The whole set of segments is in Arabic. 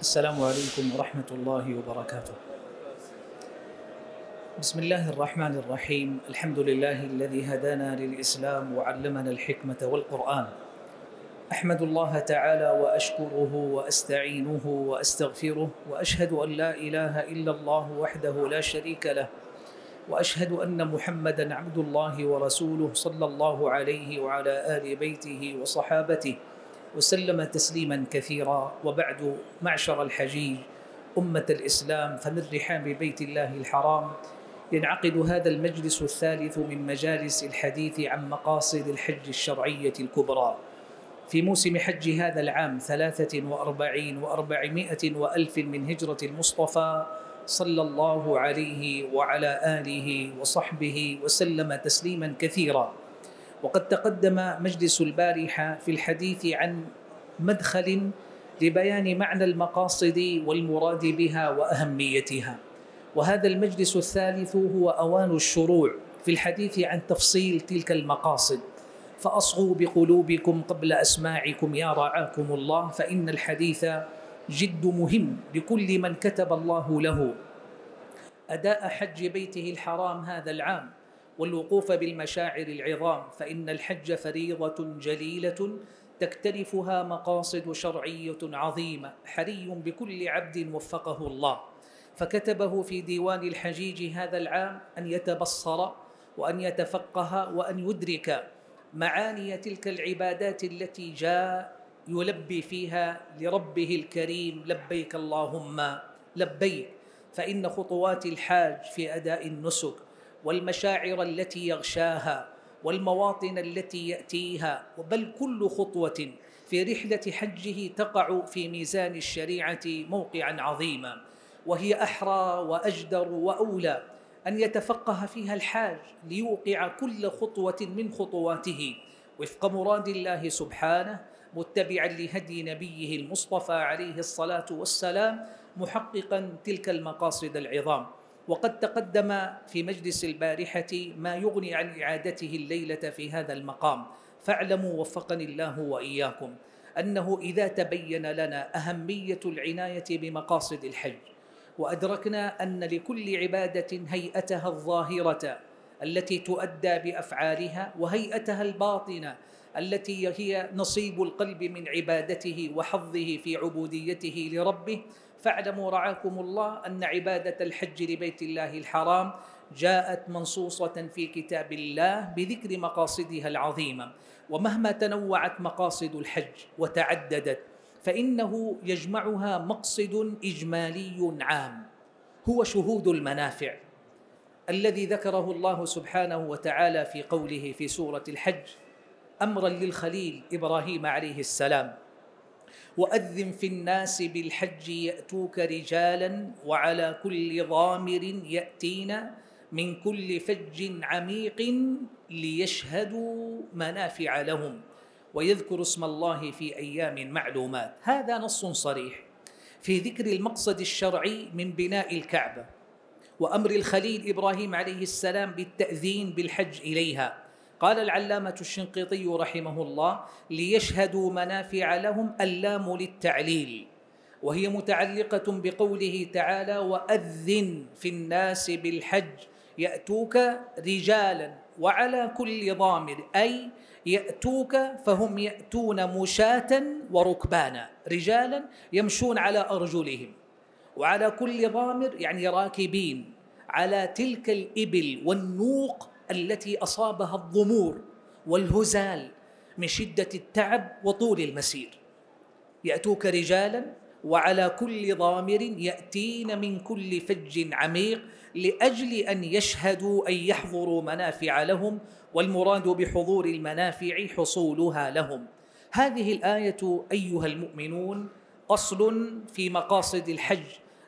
السلام عليكم ورحمة الله وبركاته. بسم الله الرحمن الرحيم، الحمد لله الذي هدانا للإسلام وعلمنا الحكمة والقرآن. أحمد الله تعالى وأشكره وأستعينه وأستغفره وأشهد أن لا إله إلا الله وحده لا شريك له. واشهد ان محمدا عبد الله ورسوله صلى الله عليه وعلى ال بيته وصحابته وسلم تسليما كثيرا وبعد معشر الحجيج أمة الإسلام فمن رحاب بيت الله الحرام ينعقد هذا المجلس الثالث من مجالس الحديث عن مقاصد الحج الشرعية الكبرى في موسم حج هذا العام ثلاثة وأربعين وأربعمائة وألف من هجرة المصطفى صلى الله عليه وعلى آله وصحبه وسلم تسليما كثيرا وقد تقدم مجلس البارحه في الحديث عن مدخل لبيان معنى المقاصد والمراد بها واهميتها وهذا المجلس الثالث هو اوان الشروع في الحديث عن تفصيل تلك المقاصد فاصغوا بقلوبكم قبل اسماعكم يا رعاكم الله فان الحديث جد مهم لكل من كتب الله له اداء حج بيته الحرام هذا العام والوقوف بالمشاعر العظام فإن الحج فريضة جليلة تكترفها مقاصد شرعية عظيمة حري بكل عبد وفقه الله فكتبه في ديوان الحجيج هذا العام أن يتبصر وأن يتفقه وأن يدرك معاني تلك العبادات التي جاء يلبي فيها لربه الكريم لبيك اللهم لبيك فإن خطوات الحاج في أداء النسك والمشاعر التي يغشاها والمواطن التي ياتيها بل كل خطوه في رحله حجه تقع في ميزان الشريعه موقعا عظيما وهي احرى واجدر واولى ان يتفقه فيها الحاج ليوقع كل خطوه من خطواته وفق مراد الله سبحانه متبعا لهدي نبيه المصطفى عليه الصلاه والسلام محققا تلك المقاصد العظام وقد تقدم في مجلس البارحة ما يغني عن إعادته الليلة في هذا المقام فاعلموا وفقني الله وإياكم أنه إذا تبين لنا أهمية العناية بمقاصد الحج وأدركنا أن لكل عبادة هيئتها الظاهرة التي تؤدى بافعالها وهيئتها الباطنه التي هي نصيب القلب من عبادته وحظه في عبوديته لربه فاعلموا رعاكم الله أن عبادة الحج لبيت الله الحرام جاءت منصوصة في كتاب الله بذكر مقاصدها العظيمة ومهما تنوعت مقاصد الحج وتعددت فإنه يجمعها مقصد إجمالي عام هو شهود المنافع الذي ذكره الله سبحانه وتعالى في قوله في سورة الحج أمرا للخليل إبراهيم عليه السلام واذن في الناس بالحج ياتوك رجالا وعلى كل ضامر ياتينا من كل فج عميق ليشهدوا منافع لهم ويذكر اسم الله في ايام معلومات هذا نص صريح في ذكر المقصد الشرعي من بناء الكعبه وامر الخليل ابراهيم عليه السلام بالتاذين بالحج اليها قال العلامة الشنقيطي رحمه الله ليشهدوا منافع لهم اللام للتعليل وهي متعلقة بقوله تعالى وأذن في الناس بالحج يأتوك رجالا وعلى كل ضامر أي يأتوك فهم يأتون مشاة وركبانا رجالا يمشون على أرجلهم وعلى كل ضامر يعني راكبين على تلك الإبل والنوق التي اصابها الضمور والهزال من شده التعب وطول المسير ياتوك رجالا وعلى كل ضامر ياتين من كل فج عميق لاجل ان يشهدوا ان يحضروا منافع لهم والمراد بحضور المنافع حصولها لهم هذه الايه ايها المؤمنون اصل في مقاصد الحج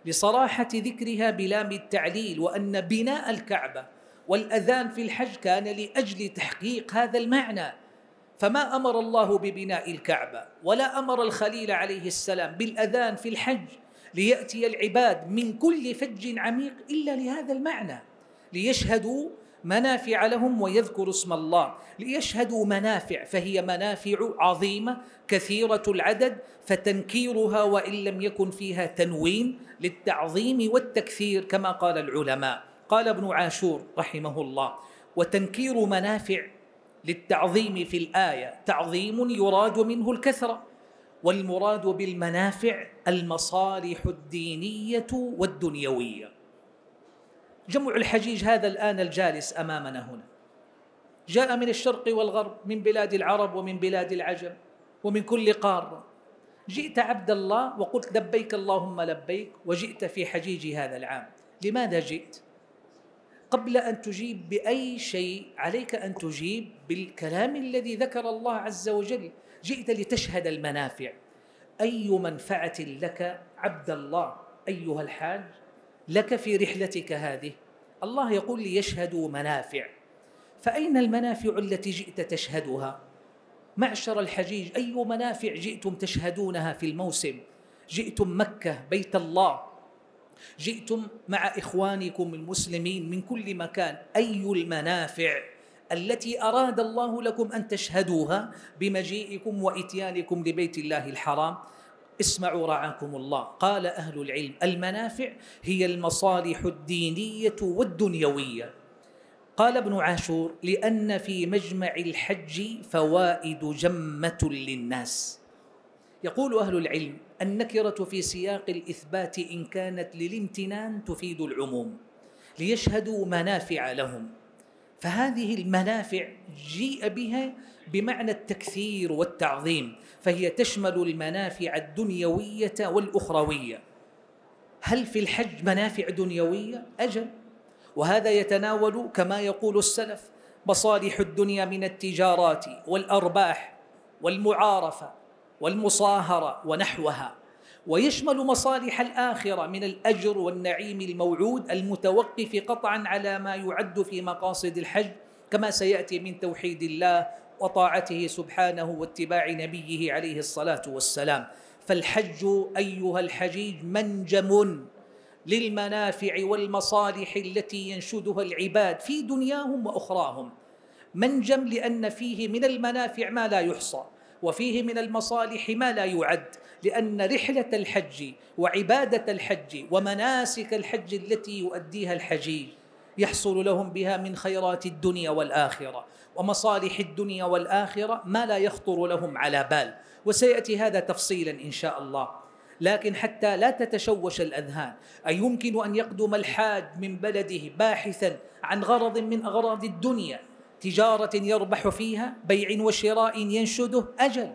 لصراحه ذكرها بلام التعليل وان بناء الكعبه والاذان في الحج كان لاجل تحقيق هذا المعنى فما امر الله ببناء الكعبه ولا امر الخليل عليه السلام بالاذان في الحج لياتي العباد من كل فج عميق الا لهذا المعنى ليشهدوا منافع لهم ويذكروا اسم الله ليشهدوا منافع فهي منافع عظيمه كثيره العدد فتنكيرها وان لم يكن فيها تنوين للتعظيم والتكثير كما قال العلماء قال ابن عاشور رحمه الله وتنكير منافع للتعظيم في الآية تعظيم يراد منه الكثرة والمراد بالمنافع المصالح الدينية والدنيوية جمع الحجيج هذا الآن الجالس أمامنا هنا جاء من الشرق والغرب من بلاد العرب ومن بلاد العجم ومن كل قارة جئت عبد الله وقلت لبيك اللهم لبيك وجئت في حجيج هذا العام لماذا جئت؟ قبل ان تجيب باي شيء عليك ان تجيب بالكلام الذي ذكر الله عز وجل جئت لتشهد المنافع اي منفعه لك عبد الله ايها الحاج لك في رحلتك هذه الله يقول ليشهدوا منافع فاين المنافع التي جئت تشهدها معشر الحجيج اي منافع جئتم تشهدونها في الموسم جئتم مكه بيت الله جئتم مع إخوانكم المسلمين من كل مكان أي المنافع التي أراد الله لكم أن تشهدوها بمجيئكم وإتيانكم لبيت الله الحرام اسمعوا رعاكم الله قال أهل العلم المنافع هي المصالح الدينية والدنيوية قال ابن عاشور لأن في مجمع الحج فوائد جمة للناس يقول أهل العلم النكرة في سياق الإثبات إن كانت للامتنان تفيد العموم ليشهدوا منافع لهم فهذه المنافع جيء بها بمعنى التكثير والتعظيم فهي تشمل المنافع الدنيوية والأخروية هل في الحج منافع دنيوية؟ أجل وهذا يتناول كما يقول السلف مصالح الدنيا من التجارات والأرباح والمعارفة والمصاهرة ونحوها ويشمل مصالح الآخرة من الأجر والنعيم الموعود المتوقف قطعا على ما يعد في مقاصد الحج كما سيأتي من توحيد الله وطاعته سبحانه واتباع نبيه عليه الصلاة والسلام فالحج أيها الحجيج منجم للمنافع والمصالح التي ينشدها العباد في دنياهم وأخراهم منجم لأن فيه من المنافع ما لا يحصى وفيه من المصالح ما لا يعد لأن رحلة الحج وعبادة الحج ومناسك الحج التي يؤديها الحجيج يحصل لهم بها من خيرات الدنيا والآخرة ومصالح الدنيا والآخرة ما لا يخطر لهم على بال وسيأتي هذا تفصيلا إن شاء الله لكن حتى لا تتشوش الأذهان أيمكن أن يقدم الحاج من بلده باحثا عن غرض من أغراض الدنيا تجارة يربح فيها بيع وشراء ينشده أجل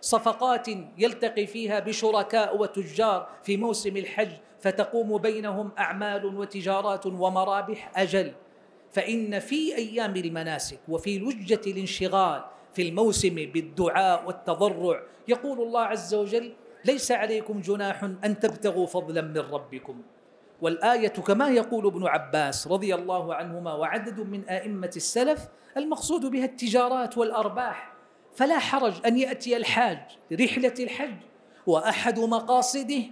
صفقات يلتقي فيها بشركاء وتجار في موسم الحج فتقوم بينهم أعمال وتجارات ومرابح أجل فإن في أيام المناسك وفي لجة الانشغال في الموسم بالدعاء والتضرع يقول الله عز وجل ليس عليكم جناح أن تبتغوا فضلا من ربكم والآية كما يقول ابن عباس رضي الله عنهما وعدد من آئمة السلف المقصود بها التجارات والأرباح فلا حرج أن يأتي الحاج رحلة الحج وأحد مقاصده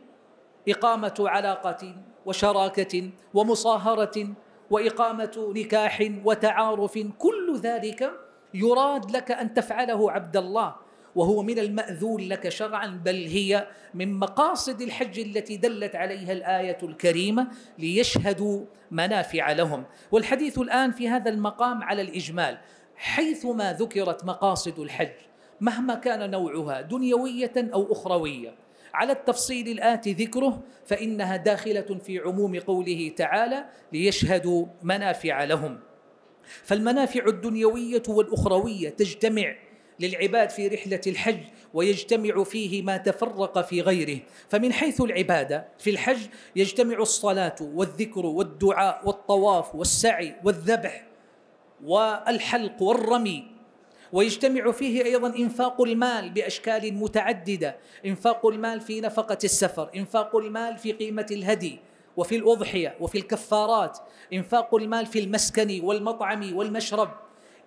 إقامة علاقة وشراكة ومصاهرة وإقامة نكاح وتعارف كل ذلك يراد لك أن تفعله عبد الله وهو من الماذول لك شرعا بل هي من مقاصد الحج التي دلت عليها الايه الكريمه ليشهدوا منافع لهم والحديث الان في هذا المقام على الاجمال حيثما ذكرت مقاصد الحج مهما كان نوعها دنيويه او اخرويه على التفصيل الآتي ذكره فإنها داخلة في عموم قوله تعالى ليشهدوا منافع لهم فالمنافع الدنيوية والأخروية تجتمع للعباد في رحلة الحج ويجتمع فيه ما تفرق في غيره فمن حيث العبادة في الحج يجتمع الصلاة والذكر والدعاء والطواف والسعي والذبح والحلق والرمي ويجتمع فيه ايضا انفاق المال باشكال متعدده انفاق المال في نفقه السفر انفاق المال في قيمه الهدي وفي الاضحيه وفي الكفارات انفاق المال في المسكن والمطعم والمشرب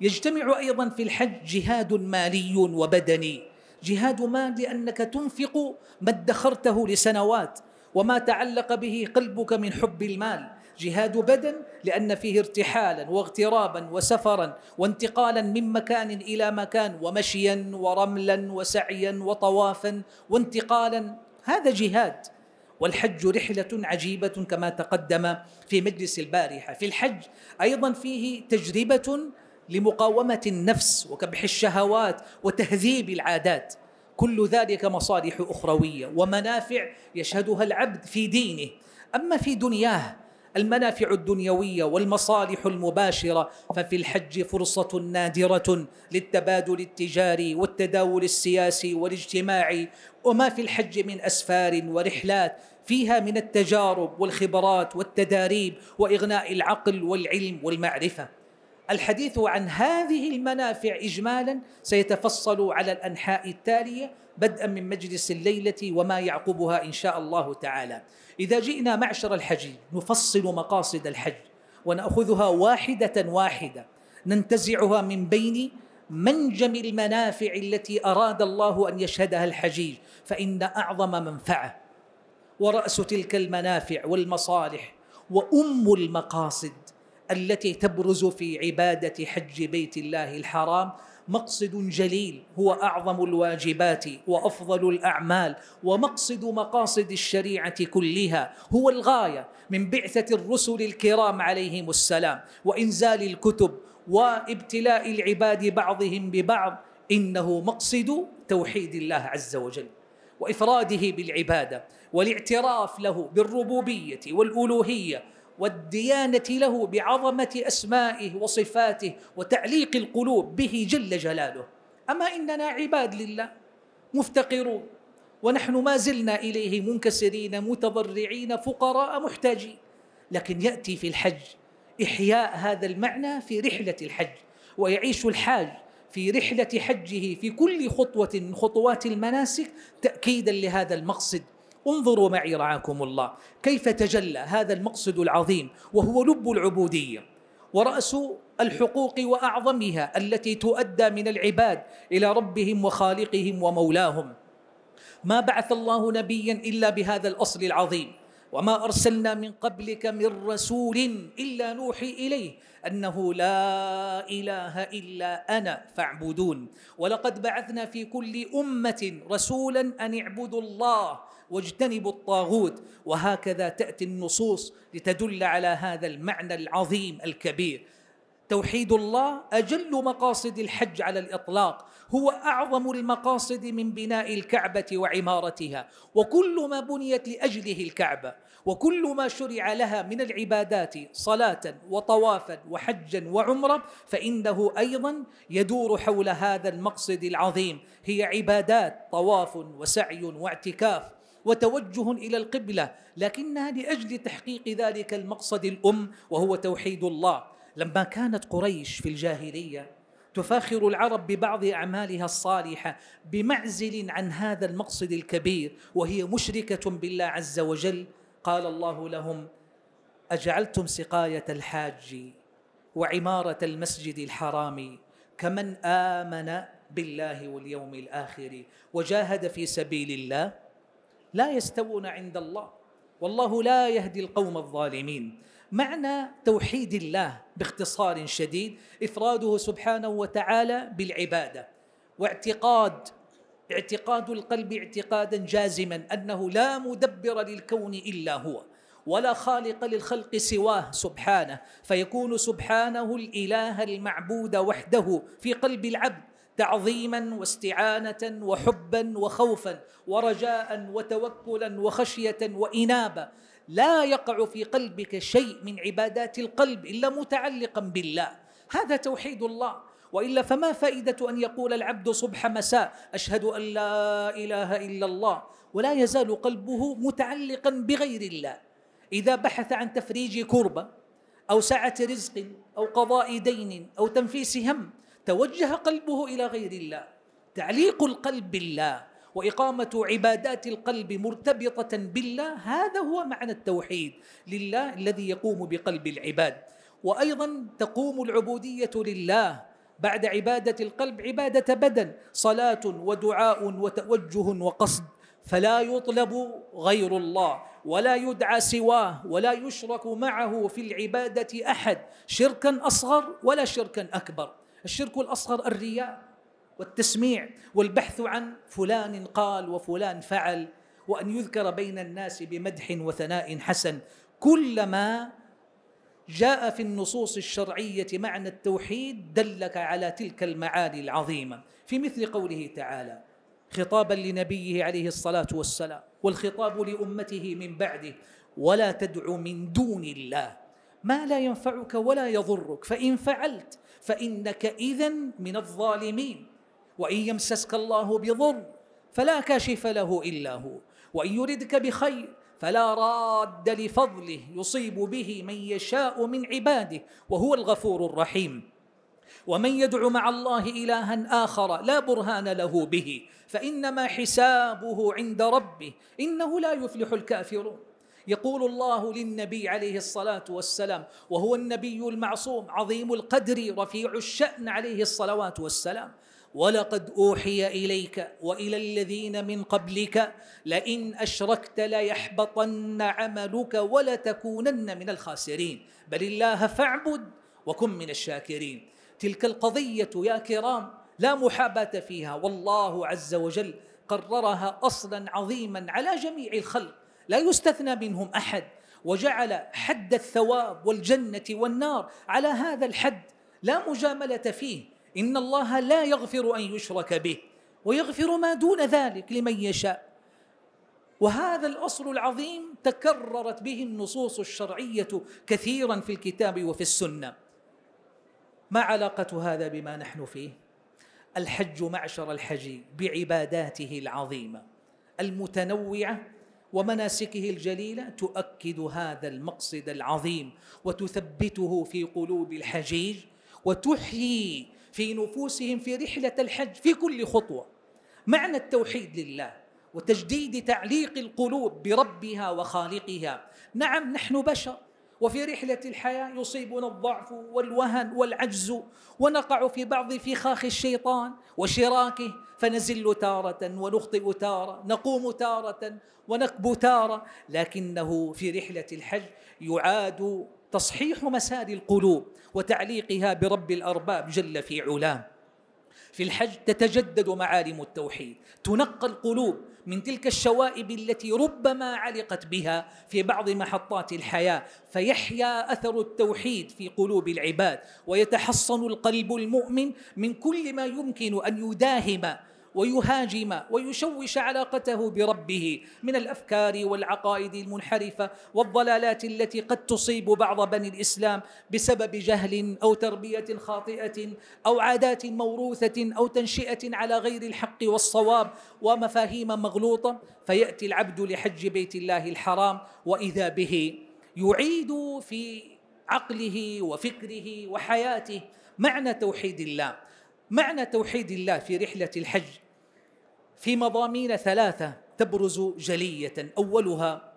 يجتمع أيضا في الحج جهاد مالي وبدني جهاد مال لأنك تنفق ما ادخرته لسنوات وما تعلق به قلبك من حب المال جهاد بدن لأن فيه ارتحالا واغترابا وسفرا وانتقالا من مكان إلى مكان ومشيا ورملا وسعيا وطوافا وانتقالا هذا جهاد والحج رحلة عجيبة كما تقدم في مجلس البارحة في الحج أيضا فيه تجربة لمقاومة النفس وكبح الشهوات وتهذيب العادات كل ذلك مصالح أخروية ومنافع يشهدها العبد في دينه أما في دنياه المنافع الدنيوية والمصالح المباشرة ففي الحج فرصة نادرة للتبادل التجاري والتداول السياسي والاجتماعي وما في الحج من أسفار ورحلات فيها من التجارب والخبرات والتداريب وإغناء العقل والعلم والمعرفة الحديث عن هذه المنافع اجمالا سيتفصل على الانحاء التاليه بدءا من مجلس الليله وما يعقبها ان شاء الله تعالى. اذا جئنا معشر الحج نفصل مقاصد الحج وناخذها واحده واحده ننتزعها من بين منجم المنافع التي اراد الله ان يشهدها الحجيج فان اعظم منفعه وراس تلك المنافع والمصالح وام المقاصد التي تبرز في عباده حج بيت الله الحرام مقصد جليل هو اعظم الواجبات وافضل الاعمال ومقصد مقاصد الشريعه كلها هو الغايه من بعثه الرسل الكرام عليهم السلام وانزال الكتب وابتلاء العباد بعضهم ببعض انه مقصد توحيد الله عز وجل وافراده بالعباده والاعتراف له بالربوبيه والالوهيه والديانه له بعظمه اسمائه وصفاته وتعليق القلوب به جل جلاله اما اننا عباد لله مفتقرون ونحن ما زلنا اليه منكسرين متضرعين فقراء محتاجين لكن ياتي في الحج احياء هذا المعنى في رحله الحج ويعيش الحاج في رحله حجه في كل خطوه من خطوات المناسك تاكيدا لهذا المقصد انظروا معي رعاكم الله كيف تجلى هذا المقصد العظيم وهو لب العبودية ورأس الحقوق وأعظمها التي تؤدى من العباد إلى ربهم وخالقهم ومولاهم ما بعث الله نبيا إلا بهذا الأصل العظيم وما ارسلنا من قبلك من رسول الا نوحي اليه انه لا اله الا انا فاعبدون ولقد بعثنا في كل امه رسولا ان اعبدوا الله واجتنبوا الطاغوت وهكذا تاتي النصوص لتدل على هذا المعنى العظيم الكبير توحيد الله اجل مقاصد الحج على الاطلاق هو اعظم المقاصد من بناء الكعبه وعمارتها وكل ما بنيت لاجله الكعبه وكل ما شرع لها من العبادات صلاه وطوافا وحجا وعمره فانه ايضا يدور حول هذا المقصد العظيم هي عبادات طواف وسعي واعتكاف وتوجه الى القبله لكنها لاجل تحقيق ذلك المقصد الام وهو توحيد الله لما كانت قريش في الجاهليه تفاخر العرب ببعض أعمالها الصالحة بمعزل عن هذا المقصد الكبير وهي مشركة بالله عز وجل قال الله لهم أجعلتم سقاية الحاج وعمارة المسجد الحرام كمن آمن بالله واليوم الآخر وجاهد في سبيل الله لا يستوون عند الله والله لا يهدي القوم الظالمين معنى توحيد الله باختصار شديد إفراده سبحانه وتعالى بالعبادة واعتقاد اعتقاد القلب اعتقادا جازما أنه لا مدبر للكون إلا هو ولا خالق للخلق سواه سبحانه فيكون سبحانه الإله المعبود وحده في قلب العبد تعظيما واستعانه وحبا وخوفا ورجاء وتوكلا وخشيه وانابه لا يقع في قلبك شيء من عبادات القلب الا متعلقا بالله هذا توحيد الله والا فما فائده ان يقول العبد صبح مساء اشهد ان لا اله الا الله ولا يزال قلبه متعلقا بغير الله اذا بحث عن تفريج كربه او سعه رزق او قضاء دين او تنفيس هم توجه قلبه الى غير الله تعليق القلب بالله واقامه عبادات القلب مرتبطه بالله هذا هو معنى التوحيد لله الذي يقوم بقلب العباد وايضا تقوم العبوديه لله بعد عباده القلب عباده بدن صلاه ودعاء وتوجه وقصد فلا يطلب غير الله ولا يدعى سواه ولا يشرك معه في العباده احد شركا اصغر ولا شركا اكبر الشرك الاصغر الرياء والتسميع والبحث عن فلان قال وفلان فعل وان يذكر بين الناس بمدح وثناء حسن كلما جاء في النصوص الشرعيه معنى التوحيد دلك على تلك المعاني العظيمه في مثل قوله تعالى خطابا لنبيه عليه الصلاه والسلام والخطاب لامته من بعده ولا تدع من دون الله ما لا ينفعك ولا يضرك فان فعلت فانك اذا من الظالمين وإن يمسسك الله بضر فلا كاشف له إلا هو وإن يردك بخير فلا راد لفضله يصيب به من يشاء من عباده وهو الغفور الرحيم ومن يدع مع الله إلها آخر لا برهان له به فإنما حسابه عند ربه إنه لا يفلح الكافرون يقول الله للنبي عليه الصلاة والسلام وهو النبي المعصوم عظيم القدر رفيع الشأن عليه الصلوات والسلام ولقد اوحي اليك والى الذين من قبلك لئن اشركت ليحبطن عملك ولتكونن من الخاسرين بل الله فاعبد وكن من الشاكرين تلك القضيه يا كرام لا محاباه فيها والله عز وجل قررها اصلا عظيما على جميع الخلق لا يستثنى منهم احد وجعل حد الثواب والجنه والنار على هذا الحد لا مجامله فيه إن الله لا يغفر أن يشرك به ويغفر ما دون ذلك لمن يشاء وهذا الأصل العظيم تكررت به النصوص الشرعية كثيرا في الكتاب وفي السنة ما علاقة هذا بما نحن فيه؟ الحج معشر الحج بعباداته العظيمة المتنوعة ومناسكه الجليلة تؤكد هذا المقصد العظيم وتثبته في قلوب الحجيج وتحيي في نفوسهم في رحلة الحج في كل خطوة معنى التوحيد لله وتجديد تعليق القلوب بربها وخالقها نعم نحن بشر وفي رحلة الحياة يصيبنا الضعف والوهن والعجز ونقع في بعض فخاخ الشيطان وشراكه فنزل تارة ونخطئ تارة نقوم تارة ونكبو تارة لكنه في رحلة الحج يعاد تصحيح مسار القلوب وتعليقها برب الأرباب جل في علام في الحج تتجدد معالم التوحيد تنقى القلوب من تلك الشوائب التي ربما علقت بها في بعض محطات الحياه فيحيا اثر التوحيد في قلوب العباد ويتحصن القلب المؤمن من كل ما يمكن ان يداهم ويهاجم ويشوش علاقته بربه من الافكار والعقائد المنحرفه والضلالات التي قد تصيب بعض بني الاسلام بسبب جهل او تربيه خاطئه او عادات موروثه او تنشئه على غير الحق والصواب ومفاهيم مغلوطه فياتي العبد لحج بيت الله الحرام واذا به يعيد في عقله وفكره وحياته معنى توحيد الله معنى توحيد الله في رحله الحج في مضامين ثلاثه تبرز جليه اولها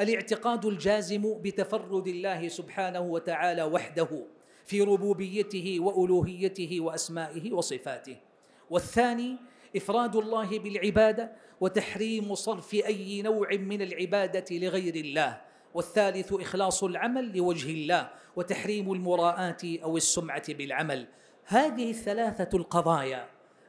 الاعتقاد الجازم بتفرد الله سبحانه وتعالى وحده في ربوبيته والوهيته واسمائه وصفاته والثاني افراد الله بالعباده وتحريم صرف اي نوع من العباده لغير الله والثالث اخلاص العمل لوجه الله وتحريم المراءاه او السمعه بالعمل هذه الثلاثه القضايا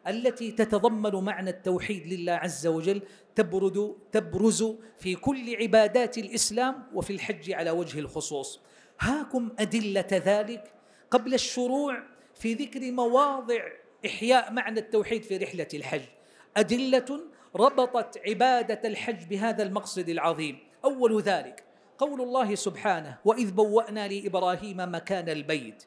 التي تتضمن معنى التوحيد لله عز وجل تبرد تبرز في كل عبادات الاسلام وفي الحج على وجه الخصوص هاكم ادله ذلك قبل الشروع في ذكر مواضع احياء معنى التوحيد في رحله الحج ادله ربطت عباده الحج بهذا المقصد العظيم اول ذلك قول الله سبحانه واذ بوانا لابراهيم مكان البيت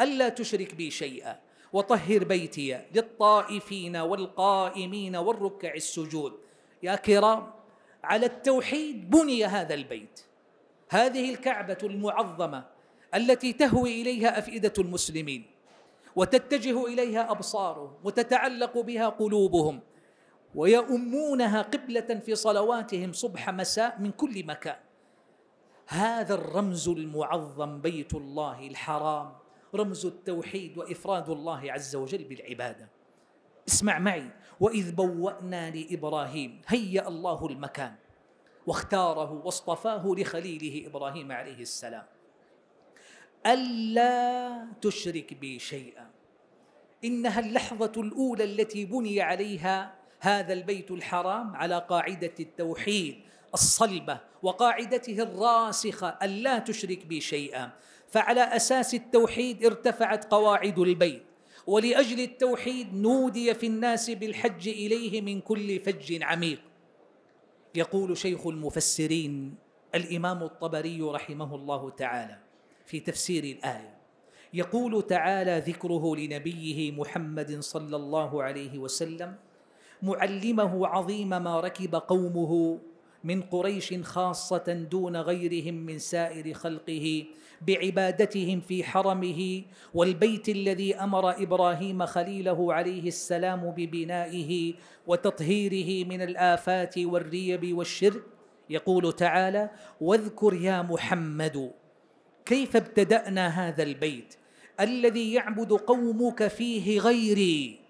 الا تشرك بي شيئا وطهر بيتي للطائفين والقائمين والركع السجود يا كرام على التوحيد بني هذا البيت هذه الكعبه المعظمه التي تهوي اليها افئده المسلمين وتتجه اليها ابصارهم وتتعلق بها قلوبهم ويؤمونها قبله في صلواتهم صبح مساء من كل مكان هذا الرمز المعظم بيت الله الحرام رمز التوحيد وإفراد الله عز وجل بالعبادة اسمع معي وإذ بوأنا لإبراهيم هيأ الله المكان واختاره واصطفاه لخليله إبراهيم عليه السلام ألا تشرك بي شيئا إنها اللحظة الأولى التي بني عليها هذا البيت الحرام على قاعدة التوحيد الصلبة وقاعدته الراسخة ألا تشرك بي شيئا فعلى اساس التوحيد ارتفعت قواعد البيت ولاجل التوحيد نودي في الناس بالحج اليه من كل فج عميق يقول شيخ المفسرين الامام الطبري رحمه الله تعالى في تفسير الايه يقول تعالى ذكره لنبيه محمد صلى الله عليه وسلم معلمه عظيم ما ركب قومه من قريش خاصه دون غيرهم من سائر خلقه بعبادتهم في حرمه والبيت الذي امر ابراهيم خليله عليه السلام ببنائه وتطهيره من الافات والريب والشرك يقول تعالى واذكر يا محمد كيف ابتدانا هذا البيت الذي يعبد قومك فيه غيري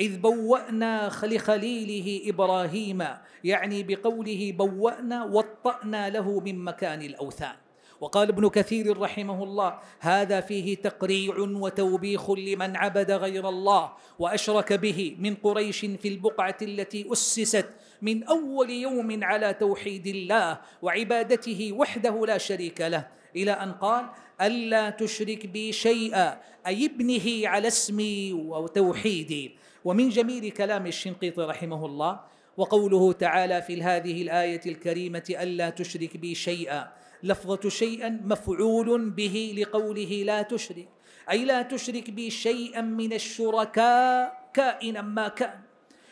إذ بوأنا لخليله إبراهيم يعني بقوله بوأنا وطأنا له من مكان الأوثان وقال ابن كثير رحمه الله هذا فيه تقريع وتوبيخ لمن عبد غير الله واشرك به من قريش في البقعه التي اسست من اول يوم على توحيد الله وعبادته وحده لا شريك له الى ان قال الا تشرك بي شيئا اي ابنه على اسمي وتوحيدي ومن جميل كلام الشنقيط رحمه الله وقوله تعالى في هذه الآية الكريمة ألا تشرك بي شيئا لفظة شيئا مفعول به لقوله لا تشرك أي لا تشرك بي شيئا من الشركاء كائنا ما كان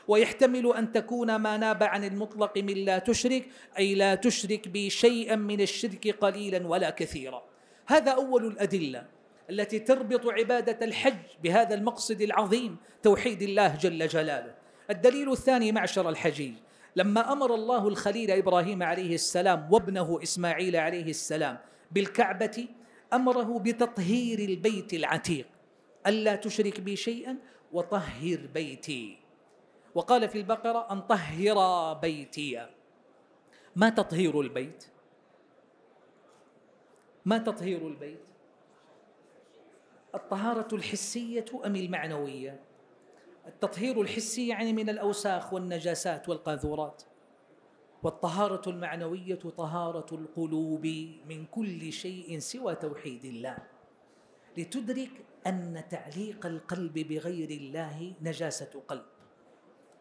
ويحتمل أن تكون ما ناب عن المطلق من لا تشرك أي لا تشرك بي شيئا من الشرك قليلا ولا كثيرا هذا أول الأدلة التي تربط عبادة الحج بهذا المقصد العظيم توحيد الله جل جلاله الدليل الثاني معشر الحجيج لما أمر الله الخليل إبراهيم عليه السلام وابنه إسماعيل عليه السلام بالكعبة أمره بتطهير البيت العتيق ألا تشرك بي شيئا وطهر بيتي وقال في البقرة أن طهر بيتي ما تطهير البيت؟ ما تطهير البيت؟ الطهارة الحسية أم المعنوية التطهير الحسي يعني من الأوساخ والنجاسات والقاذورات والطهارة المعنوية طهارة القلوب من كل شيء سوى توحيد الله لتدرك أن تعليق القلب بغير الله نجاسة قلب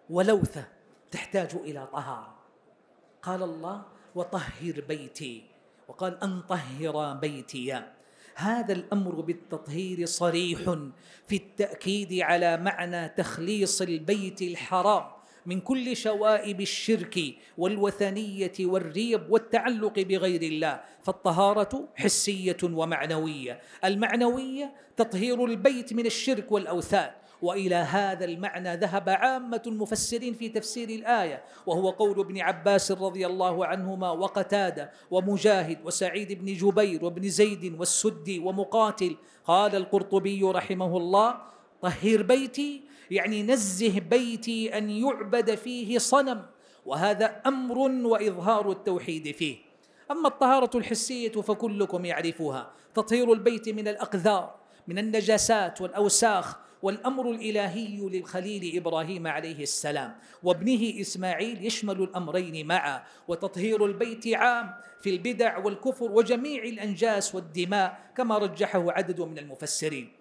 ولوثة تحتاج إلى طهارة قال الله وطهر بيتي وقال أن طهر بيتي هذا الامر بالتطهير صريح في التاكيد على معنى تخليص البيت الحرام من كل شوائب الشرك والوثنيه والريب والتعلق بغير الله فالطهاره حسيه ومعنويه المعنويه تطهير البيت من الشرك والاوثان والى هذا المعنى ذهب عامه المفسرين في تفسير الايه وهو قول ابن عباس رضي الله عنهما وقتاده ومجاهد وسعيد بن جبير وابن زيد والسدي ومقاتل قال القرطبي رحمه الله طهر بيتي يعني نزه بيتي ان يعبد فيه صنم وهذا امر واظهار التوحيد فيه اما الطهاره الحسيه فكلكم يعرفها تطهير البيت من الاقذار من النجاسات والاوساخ والأمر الإلهي للخليل إبراهيم عليه السلام وابنه إسماعيل يشمل الأمرين معا وتطهير البيت عام في البدع والكفر وجميع الأنجاس والدماء كما رجحه عدد من المفسرين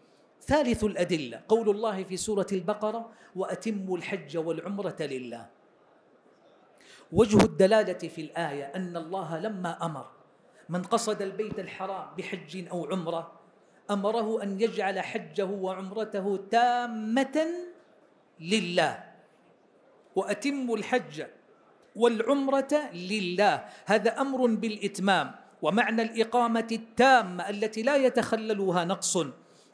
ثالث الأدلة قول الله في سورة البقرة وأتموا الحج والعمرة لله وجه الدلالة في الآية أن الله لما أمر من قصد البيت الحرام بحج أو عمرة امره ان يجعل حجه وعمرته تامه لله واتم الحج والعمره لله هذا امر بالاتمام ومعنى الاقامه التامه التي لا يتخللها نقص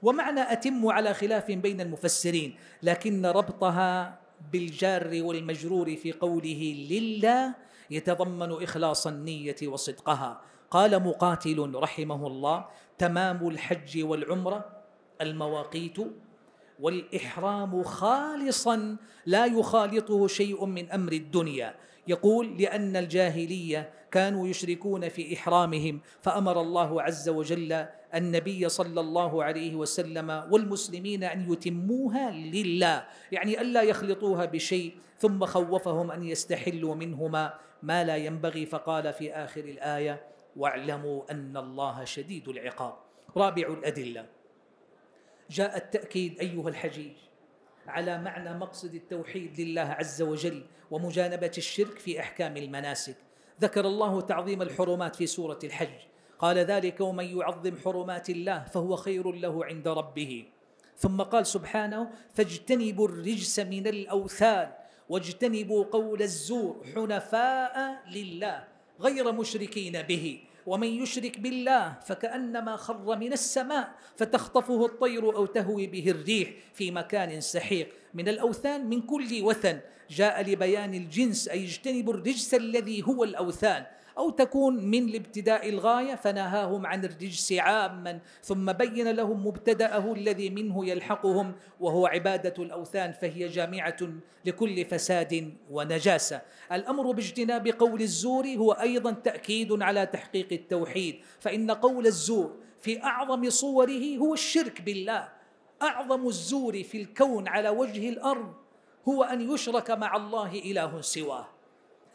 ومعنى اتم على خلاف بين المفسرين لكن ربطها بالجار والمجرور في قوله لله يتضمن اخلاص النيه وصدقها قال مقاتل رحمه الله تمام الحج والعمرة المواقيت والإحرام خالصا لا يخالطه شيء من أمر الدنيا يقول لأن الجاهلية كانوا يشركون في إحرامهم فأمر الله عز وجل النبي صلى الله عليه وسلم والمسلمين أن يتموها لله يعني ألا يخلطوها بشيء ثم خوفهم أن يستحلوا منهما ما لا ينبغي فقال في آخر الآية واعلموا أن الله شديد العقاب رابع الأدلة جاء التأكيد أيها الحجيج على معنى مقصد التوحيد لله عز وجل ومجانبة الشرك في أحكام المناسك ذكر الله تعظيم الحرمات في سورة الحج قال ذلك ومن يعظم حرمات الله فهو خير له عند ربه ثم قال سبحانه فاجتنبوا الرجس من الأوثان واجتنبوا قول الزور حنفاء لله غير مشركين به ومن يشرك بالله فكأنما خر من السماء فتخطفه الطير أو تهوي به الريح في مكان سحيق من الأوثان من كل وثن جاء لبيان الجنس أي اجتنبوا الرجس الذي هو الأوثان أو تكون من الابتداء الغاية فنهاهم عن الرجس عاما ثم بين لهم مبتدأه الذي منه يلحقهم وهو عبادة الأوثان فهي جامعة لكل فساد ونجاسة الأمر باجتناب قول الزور هو أيضا تأكيد على تحقيق التوحيد فإن قول الزور في أعظم صوره هو الشرك بالله أعظم الزور في الكون على وجه الأرض هو أن يشرك مع الله إله سواه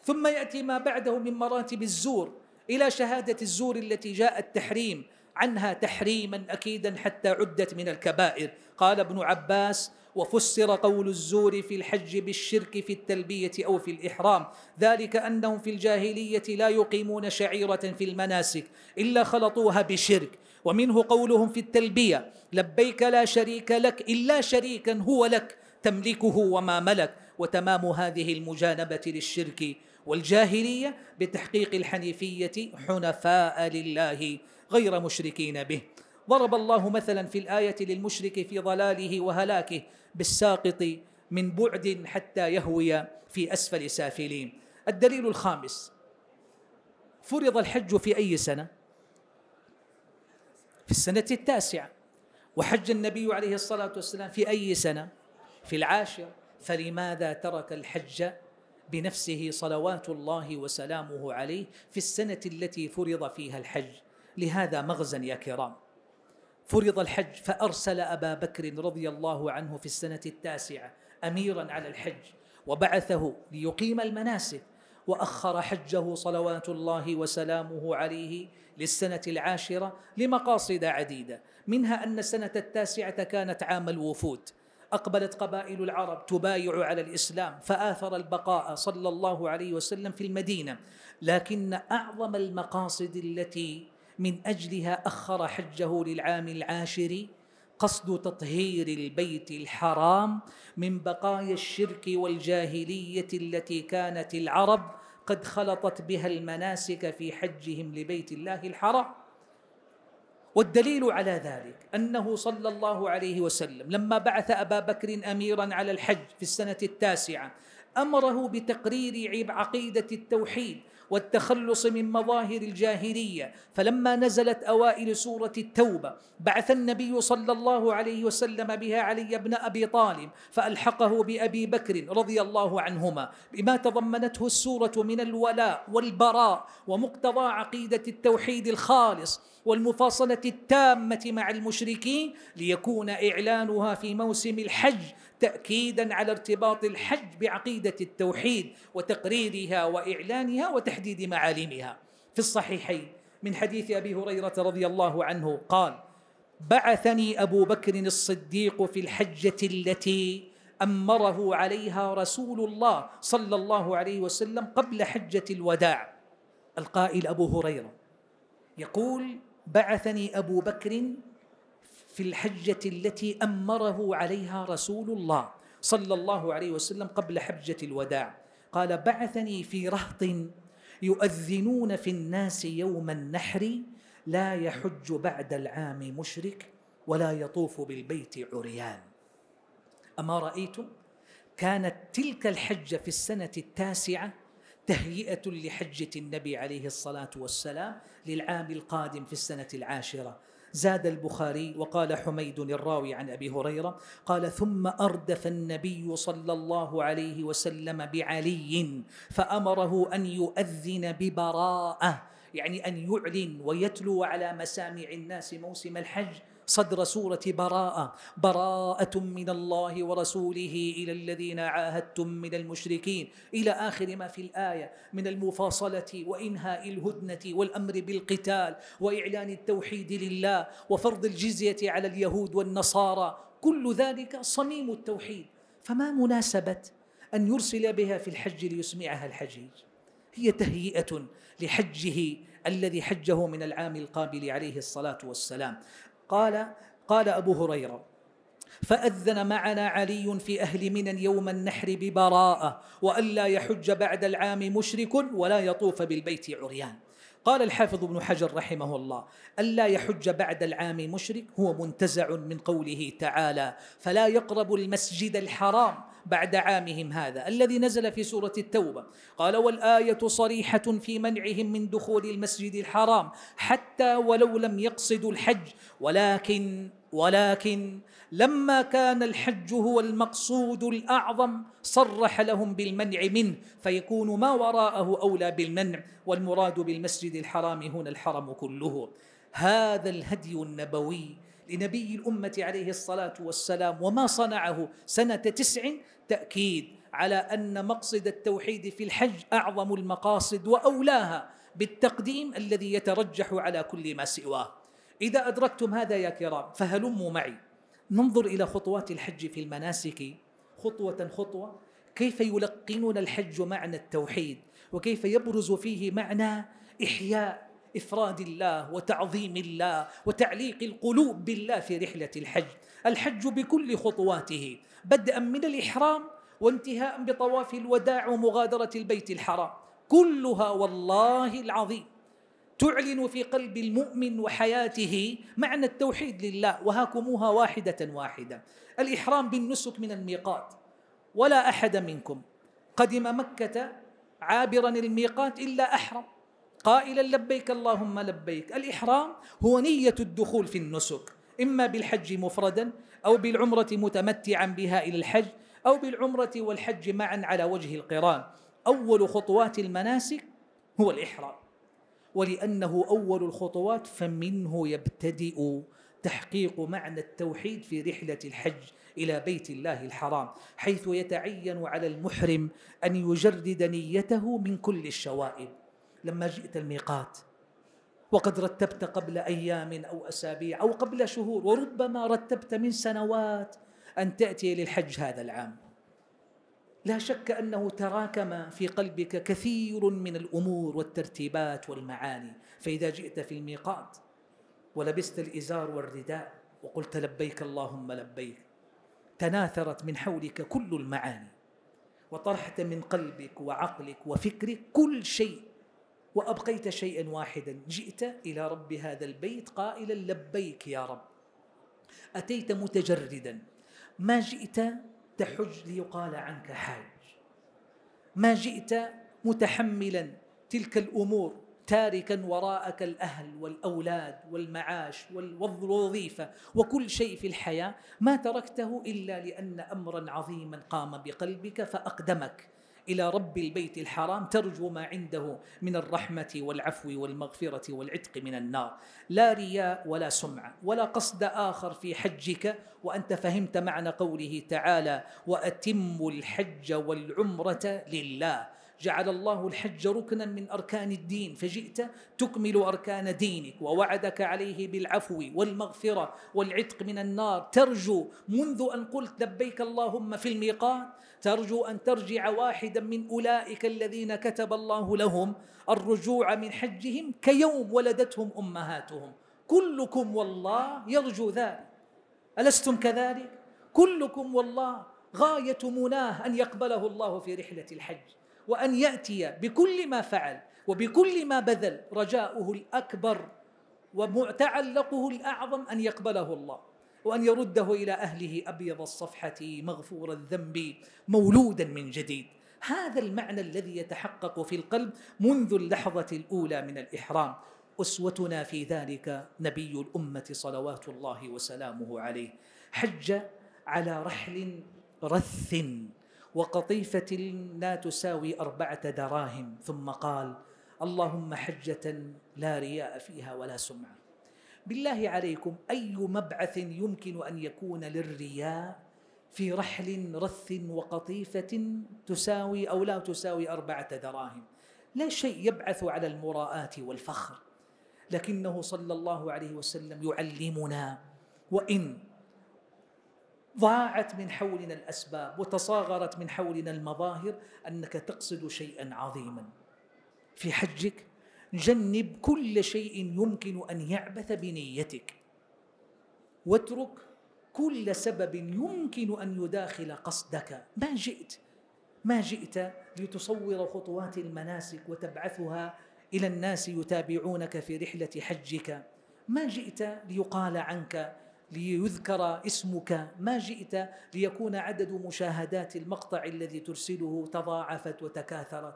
ثم ياتي ما بعده من مراتب الزور الى شهاده الزور التي جاء التحريم عنها تحريما اكيدا حتى عدت من الكبائر قال ابن عباس وفسر قول الزور في الحج بالشرك في التلبيه او في الاحرام ذلك انهم في الجاهليه لا يقيمون شعيره في المناسك الا خلطوها بشرك ومنه قولهم في التلبيه لبيك لا شريك لك الا شريكا هو لك تملكه وما ملك وتمام هذه المجانبه للشرك والجاهلية بتحقيق الحنيفية حنفاء لله غير مشركين به ضرب الله مثلا في الآية للمشرك في ضلاله وهلاكه بالساقط من بعد حتى يهوي في أسفل سافلين الدليل الخامس فرض الحج في أي سنة؟ في السنة التاسعة وحج النبي عليه الصلاة والسلام في أي سنة؟ في العاشر فلماذا ترك الحج بنفسه صلوات الله وسلامه عليه في السنة التي فرض فيها الحج لهذا مغزا يا كرام فرض الحج فأرسل أبا بكر رضي الله عنه في السنة التاسعة أميرا على الحج وبعثه ليقيم المناسك وأخر حجه صلوات الله وسلامه عليه للسنة العاشرة لمقاصد عديدة منها أن السنة التاسعة كانت عام الوفود أقبلت قبائل العرب تبايع على الإسلام فآثر البقاء صلى الله عليه وسلم في المدينة لكن أعظم المقاصد التي من أجلها أخر حجه للعام العاشر قصد تطهير البيت الحرام من بقايا الشرك والجاهلية التي كانت العرب قد خلطت بها المناسك في حجهم لبيت الله الحرام والدليل على ذلك انه صلى الله عليه وسلم لما بعث ابا بكر اميرا على الحج في السنه التاسعه امره بتقرير عقيده التوحيد والتخلص من مظاهر الجاهليه فلما نزلت اوائل سوره التوبه بعث النبي صلى الله عليه وسلم بها علي بن ابي طالب فالحقه بابي بكر رضي الله عنهما بما تضمنته السوره من الولاء والبراء ومقتضى عقيده التوحيد الخالص والمفاصله التامه مع المشركين ليكون اعلانها في موسم الحج تاكيدا على ارتباط الحج بعقيده التوحيد وتقريرها واعلانها وتحديد معالمها في الصحيحين من حديث ابي هريره رضي الله عنه قال بعثني ابو بكر الصديق في الحجه التي امره عليها رسول الله صلى الله عليه وسلم قبل حجه الوداع القائل ابو هريره يقول بعثني ابو بكر في الحجه التي امره عليها رسول الله صلى الله عليه وسلم قبل حجه الوداع قال بعثني في رهط يؤذنون في الناس يوم النحر لا يحج بعد العام مشرك ولا يطوف بالبيت عريان اما رايتم كانت تلك الحجه في السنه التاسعه تهيئه لحجه النبي عليه الصلاه والسلام للعام القادم في السنه العاشره زاد البخاري وقال حميد الراوي عن ابي هريره قال ثم اردف النبي صلى الله عليه وسلم بعلي فامره ان يؤذن ببراءه يعني ان يعلن ويتلو على مسامع الناس موسم الحج صدر سورة براءة براءة من الله ورسوله إلى الذين عاهدتم من المشركين إلى آخر ما في الآية من المفاصلة وإنهاء الهدنة والأمر بالقتال وإعلان التوحيد لله وفرض الجزية على اليهود والنصارى كل ذلك صميم التوحيد فما مناسبة أن يرسل بها في الحج ليسمعها الحجيج هي تهيئة لحجه الذي حجه من العام القابل عليه الصلاة والسلام قال قال أبو هريرة فأذن معنا علي في أهل منى يوم النحر ببراءة وألا يحج بعد العام مشرك ولا يطوف بالبيت عريان قال الحافظ ابن حجر رحمه الله ألا يحج بعد العام مشرك هو منتزع من قوله تعالى فلا يقرب المسجد الحرام بعد عامهم هذا الذي نزل في سورة التوبة قال والآية صريحة في منعهم من دخول المسجد الحرام حتى ولو لم يقصدوا الحج ولكن ولكن لما كان الحج هو المقصود الأعظم صرح لهم بالمنع منه فيكون ما وراءه أولى بالمنع والمراد بالمسجد الحرام هنا الحرم كله هذا الهدي النبوي لنبي الأمة عليه الصلاة والسلام وما صنعه سنة تسع تأكيد على أن مقصد التوحيد في الحج أعظم المقاصد وأولاها بالتقديم الذي يترجح على كل ما سواه إذا أدركتم هذا يا كرام فهلموا معي ننظر إلى خطوات الحج في المناسك خطوة خطوة كيف يلقننا الحج معنى التوحيد وكيف يبرز فيه معنى إحياء إفراد الله وتعظيم الله وتعليق القلوب بالله في رحلة الحج الحج بكل خطواته بدءا من الإحرام وانتهاء بطواف الوداع ومغادرة البيت الحرام كلها والله العظيم تعلن في قلب المؤمن وحياته معنى التوحيد لله وهاكموها واحدة واحدة الإحرام بالنسك من الميقات ولا أحد منكم قدم مكة عابرا الميقات إلا أحرم قائلا لبيك اللهم لبيك الإحرام هو نية الدخول في النسك إما بالحج مفردا أو بالعمرة متمتعا بها إلى الحج أو بالعمرة والحج معا على وجه القران أول خطوات المناسك هو الإحرام ولأنه أول الخطوات فمنه يبتدئ تحقيق معنى التوحيد في رحلة الحج إلى بيت الله الحرام حيث يتعين على المحرم أن يجرد نيته من كل الشوائب لما جئت الميقات وقد رتبت قبل أيام أو أسابيع أو قبل شهور وربما رتبت من سنوات أن تأتي للحج هذا العام لا شك انه تراكم في قلبك كثير من الامور والترتيبات والمعاني فاذا جئت في الميقات ولبست الازار والرداء وقلت لبيك اللهم لبيك تناثرت من حولك كل المعاني وطرحت من قلبك وعقلك وفكرك كل شيء وابقيت شيئا واحدا جئت الى رب هذا البيت قائلا لبيك يا رب اتيت متجردا ما جئت تحج ليقال عنك حاج ما جئت متحملا تلك الامور تاركا وراءك الاهل والاولاد والمعاش والوظيفه وكل شيء في الحياه ما تركته الا لان امرا عظيما قام بقلبك فاقدمك إلى رب البيت الحرام ترجو ما عنده من الرحمة والعفو والمغفرة والعتق من النار لا رياء ولا سمعة ولا قصد آخر في حجك وأنت فهمت معنى قوله تعالى وأتم الحج والعمرة لله جعل الله الحج ركنا من أركان الدين فجئت تكمل أركان دينك ووعدك عليه بالعفو والمغفرة والعتق من النار ترجو منذ أن قلت لبيك اللهم في الميقات ترجو أن ترجع واحدا من أولئك الذين كتب الله لهم الرجوع من حجهم كيوم ولدتهم أمهاتهم كلكم والله يرجو ذلك ألستم كذلك؟ كلكم والله غاية مناه أن يقبله الله في رحلة الحج وأن يأتي بكل ما فعل وبكل ما بذل رجاؤه الأكبر ومتعلقه الأعظم أن يقبله الله وأن يرده إلى أهله أبيض الصفحة مغفور الذنب مولودا من جديد هذا المعنى الذي يتحقق في القلب منذ اللحظة الأولى من الإحرام أسوتنا في ذلك نبي الأمة صلوات الله وسلامه عليه حج على رحل رث وقطيفة لا تساوي أربعة دراهم ثم قال اللهم حجة لا رياء فيها ولا سمعة بالله عليكم أي مبعث يمكن أن يكون للرياء في رحل رث وقطيفة تساوي أو لا تساوي أربعة دراهم لا شيء يبعث على المراءة والفخر لكنه صلى الله عليه وسلم يعلمنا وإن ضاعت من حولنا الاسباب وتصاغرت من حولنا المظاهر انك تقصد شيئا عظيما في حجك جنب كل شيء يمكن ان يعبث بنيتك واترك كل سبب يمكن ان يداخل قصدك ما جئت ما جئت لتصور خطوات المناسك وتبعثها الى الناس يتابعونك في رحله حجك ما جئت ليقال عنك ليذكر اسمك ما جئت ليكون عدد مشاهدات المقطع الذي ترسله تضاعفت وتكاثرت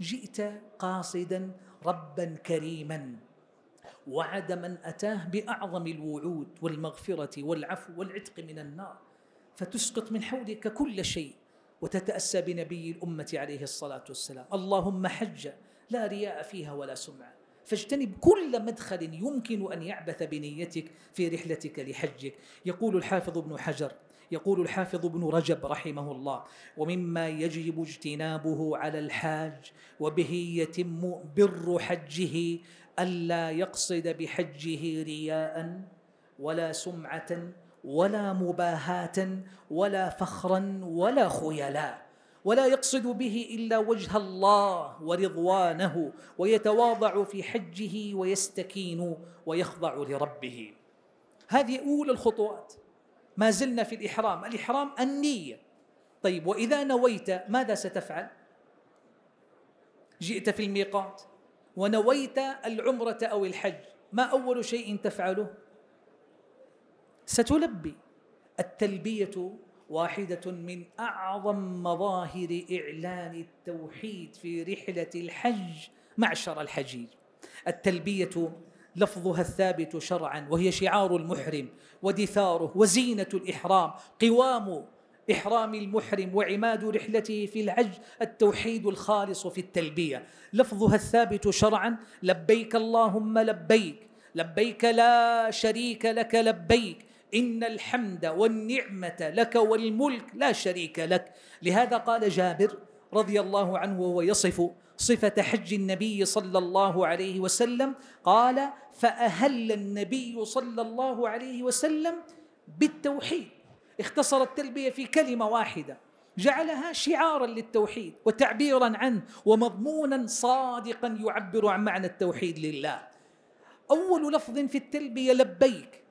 جئت قاصدا ربا كريما وعد من اتاه باعظم الوعود والمغفره والعفو والعتق من النار فتسقط من حولك كل شيء وتتاسى بنبي الامه عليه الصلاه والسلام اللهم حج لا رياء فيها ولا سمعه فاجتنب كل مدخل يمكن ان يعبث بنيتك في رحلتك لحجك يقول الحافظ ابن حجر يقول الحافظ ابن رجب رحمه الله ومما يجب اجتنابه على الحاج وبه يتم بر حجه الا يقصد بحجه رياء ولا سمعه ولا مباهاه ولا فخرا ولا خيلاء ولا يقصد به الا وجه الله ورضوانه ويتواضع في حجه ويستكين ويخضع لربه هذه اولى الخطوات ما زلنا في الاحرام الاحرام النيه طيب واذا نويت ماذا ستفعل جئت في الميقات ونويت العمره او الحج ما اول شيء تفعله ستلبي التلبيه واحدة من أعظم مظاهر إعلان التوحيد في رحلة الحج معشر الحجيج التلبية لفظها الثابت شرعا وهي شعار المحرم ودثاره وزينة الإحرام قوام إحرام المحرم وعماد رحلته في الحج التوحيد الخالص في التلبية لفظها الثابت شرعا لبيك اللهم لبيك لبيك لا شريك لك لبيك إن الحمد والنعمة لك والملك لا شريك لك لهذا قال جابر رضي الله عنه وهو يصف صفة حج النبي صلى الله عليه وسلم قال فأهل النبي صلى الله عليه وسلم بالتوحيد اختصر التلبية في كلمة واحدة جعلها شعارا للتوحيد وتعبيرا عنه ومضمونا صادقا يعبر عن معنى التوحيد لله أول لفظ في التلبية لبيك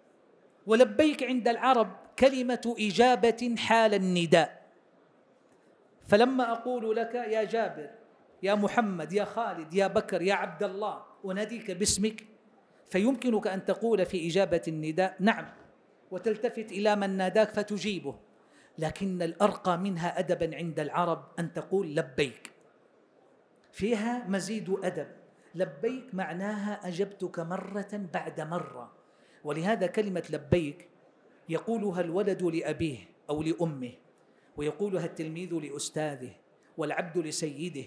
ولبيك عند العرب كلمة إجابة حال النداء فلما أقول لك يا جابر يا محمد يا خالد يا بكر يا عبد الله أناديك باسمك فيمكنك أن تقول في إجابة النداء نعم وتلتفت إلى من ناداك فتجيبه لكن الأرقى منها أدبا عند العرب أن تقول لبيك فيها مزيد أدب لبيك معناها أجبتك مرة بعد مرة ولهذا كلمة لبيك يقولها الولد لأبيه أو لأمه ويقولها التلميذ لأستاذه والعبد لسيده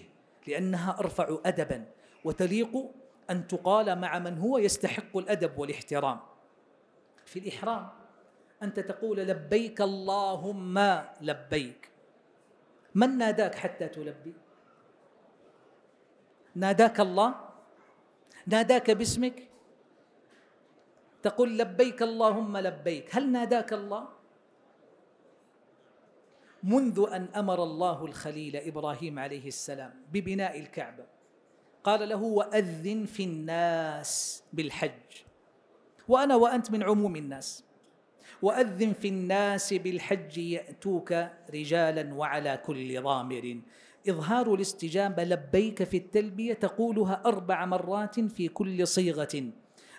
لأنها أرفع أدبا وتليق أن تقال مع من هو يستحق الأدب والاحترام في الإحرام أنت تقول لبيك اللهم لبيك من ناداك حتى تلبي ناداك الله ناداك باسمك تقول لبيك اللهم لبيك هل ناداك الله منذ ان امر الله الخليل ابراهيم عليه السلام ببناء الكعبه قال له واذن في الناس بالحج وانا وانت من عموم الناس واذن في الناس بالحج ياتوك رجالا وعلى كل ضامر اظهار الاستجابه لبيك في التلبيه تقولها اربع مرات في كل صيغه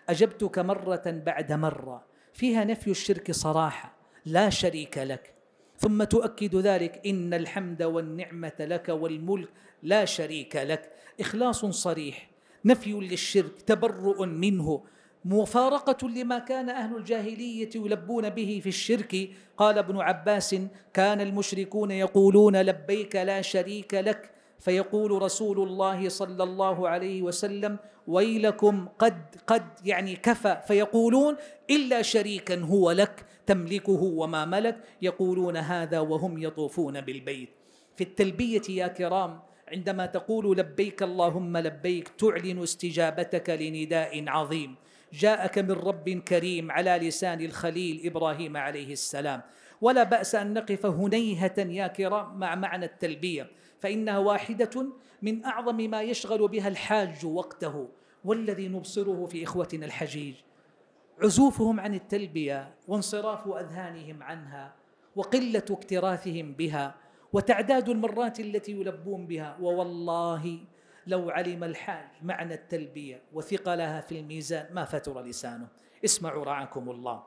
أجبتك مرة بعد مرة فيها نفي الشرك صراحة لا شريك لك ثم تؤكد ذلك إن الحمد والنعمة لك والملك لا شريك لك إخلاص صريح نفي للشرك تبرؤ منه مفارقة لما كان أهل الجاهلية يلبون به في الشرك قال ابن عباس كان المشركون يقولون لبيك لا شريك لك فيقول رسول الله صلى الله عليه وسلم ويلكم قد قد يعني كفى فيقولون الا شريكا هو لك تملكه وما ملك يقولون هذا وهم يطوفون بالبيت في التلبيه يا كرام عندما تقول لبيك اللهم لبيك تعلن استجابتك لنداء عظيم جاءك من رب كريم على لسان الخليل ابراهيم عليه السلام ولا باس ان نقف هنيهه يا كرام مع معنى التلبيه فإنها واحدة من أعظم ما يشغل بها الحاج وقته والذي نبصره في إخوتنا الحجيج عزوفهم عن التلبية وانصراف أذهانهم عنها وقلة اكتراثهم بها وتعداد المرات التي يلبون بها ووالله لو علم الحاج معنى التلبية وثقلها في الميزان ما فتر لسانه اسمعوا رعاكم الله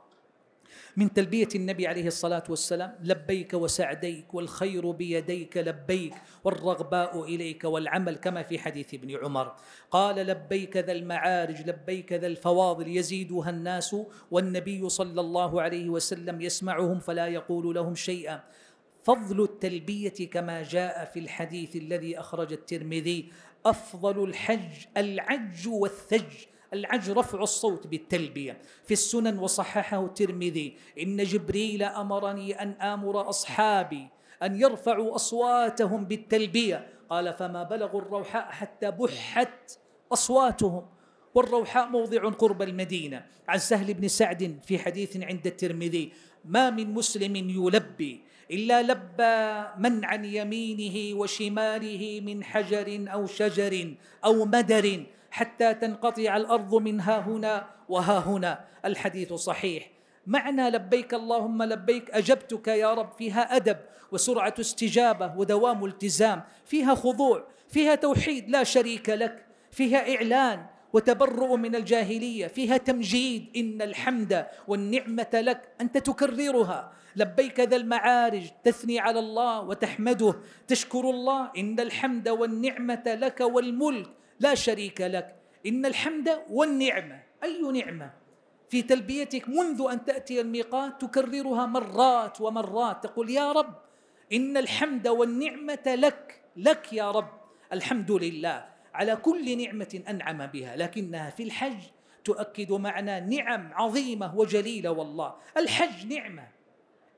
من تلبية النبي عليه الصلاة والسلام لبيك وسعديك والخير بيديك لبيك والرغباء إليك والعمل كما في حديث ابن عمر قال لبيك ذا المعارج لبيك ذا الفواضل يزيدها الناس والنبي صلى الله عليه وسلم يسمعهم فلا يقول لهم شيئا فضل التلبية كما جاء في الحديث الذي أخرج الترمذي أفضل الحج العج والثج العج رفع الصوت بالتلبية في السنن وصححه الترمذي إن جبريل أمرني أن آمر أصحابي أن يرفعوا أصواتهم بالتلبية قال فما بلغوا الروحاء حتى بحت أصواتهم والروحاء موضع قرب المدينة عن سهل بن سعد في حديث عند الترمذي ما من مسلم يلبي إلا لبى من عن يمينه وشماله من حجر أو شجر أو مدر حتى تنقطع الارض من ها هنا وها هنا الحديث صحيح معنى لبيك اللهم لبيك اجبتك يا رب فيها ادب وسرعه استجابه ودوام التزام فيها خضوع فيها توحيد لا شريك لك فيها اعلان وتبرؤ من الجاهليه فيها تمجيد ان الحمد والنعمه لك انت تكررها لبيك ذا المعارج تثني على الله وتحمده تشكر الله ان الحمد والنعمه لك والملك لا شريك لك إن الحمد والنعمة أي نعمة في تلبيتك منذ أن تأتي الميقات تكررها مرات ومرات تقول يا رب إن الحمد والنعمة لك لك يا رب الحمد لله على كل نعمة أنعم بها لكنها في الحج تؤكد معنى نعم عظيمة وجليلة والله الحج نعمة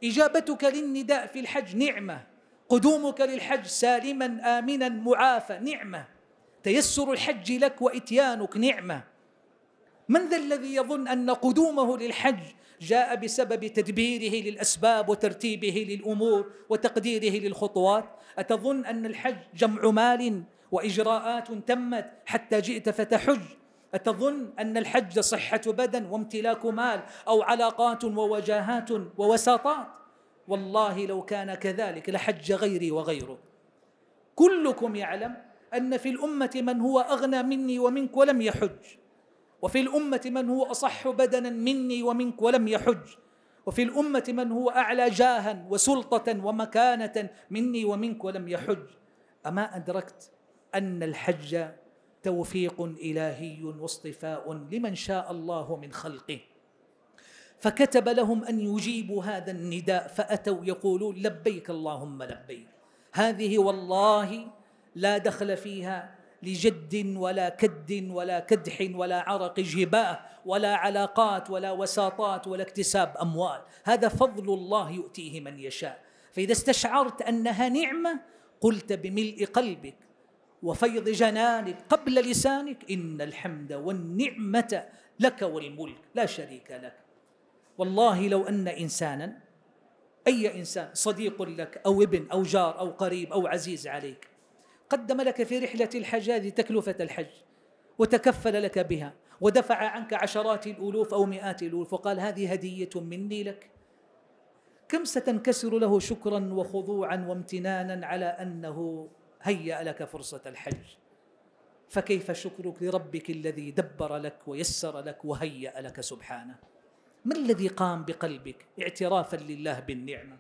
إجابتك للنداء في الحج نعمة قدومك للحج سالما آمنا معافى نعمة تيسر الحج لك واتيانك نعمه من ذا الذي يظن ان قدومه للحج جاء بسبب تدبيره للاسباب وترتيبه للامور وتقديره للخطوات اتظن ان الحج جمع مال واجراءات تمت حتى جئت فتحج أتظن أن الحج صحة بدن وامتلاك مال أو علاقات ووجاهات ووساطات والله لو كان كذلك لحج غيري وغيره كلكم يعلم أن في الأمة من هو أغنى مني ومنك ولم يحج وفي الأمة من هو أصح بدنا مني ومنك ولم يحج وفي الأمة من هو أعلى جاها وسلطة ومكانة مني ومنك ولم يحج أما أدركت أن الحج توفيق إلهي واصطفاء لمن شاء الله من خلقه فكتب لهم أن يجيبوا هذا النداء فأتوا يقولون لبيك اللهم لبيك هذه والله لا دخل فيها لجد ولا كد ولا كدح ولا عرق جباه ولا علاقات ولا وساطات ولا اكتساب اموال هذا فضل الله يؤتيه من يشاء فاذا استشعرت انها نعمه قلت بملء قلبك وفيض جنانك قبل لسانك ان الحمد والنعمه لك والملك لا شريك لك والله لو ان انسانا اي انسان صديق لك او ابن او جار او قريب او عزيز عليك قدم لك في رحلة الحجاج تكلفة الحج وتكفل لك بها ودفع عنك عشرات الألوف أو مئات الألوف وقال هذه هدية مني لك كم ستنكسر له شكرا وخضوعا وامتنانا على أنه هيأ لك فرصة الحج فكيف شكرك لربك الذي دبر لك ويسر لك وهيأ لك سبحانه ما الذي قام بقلبك اعترافا لله بالنعمة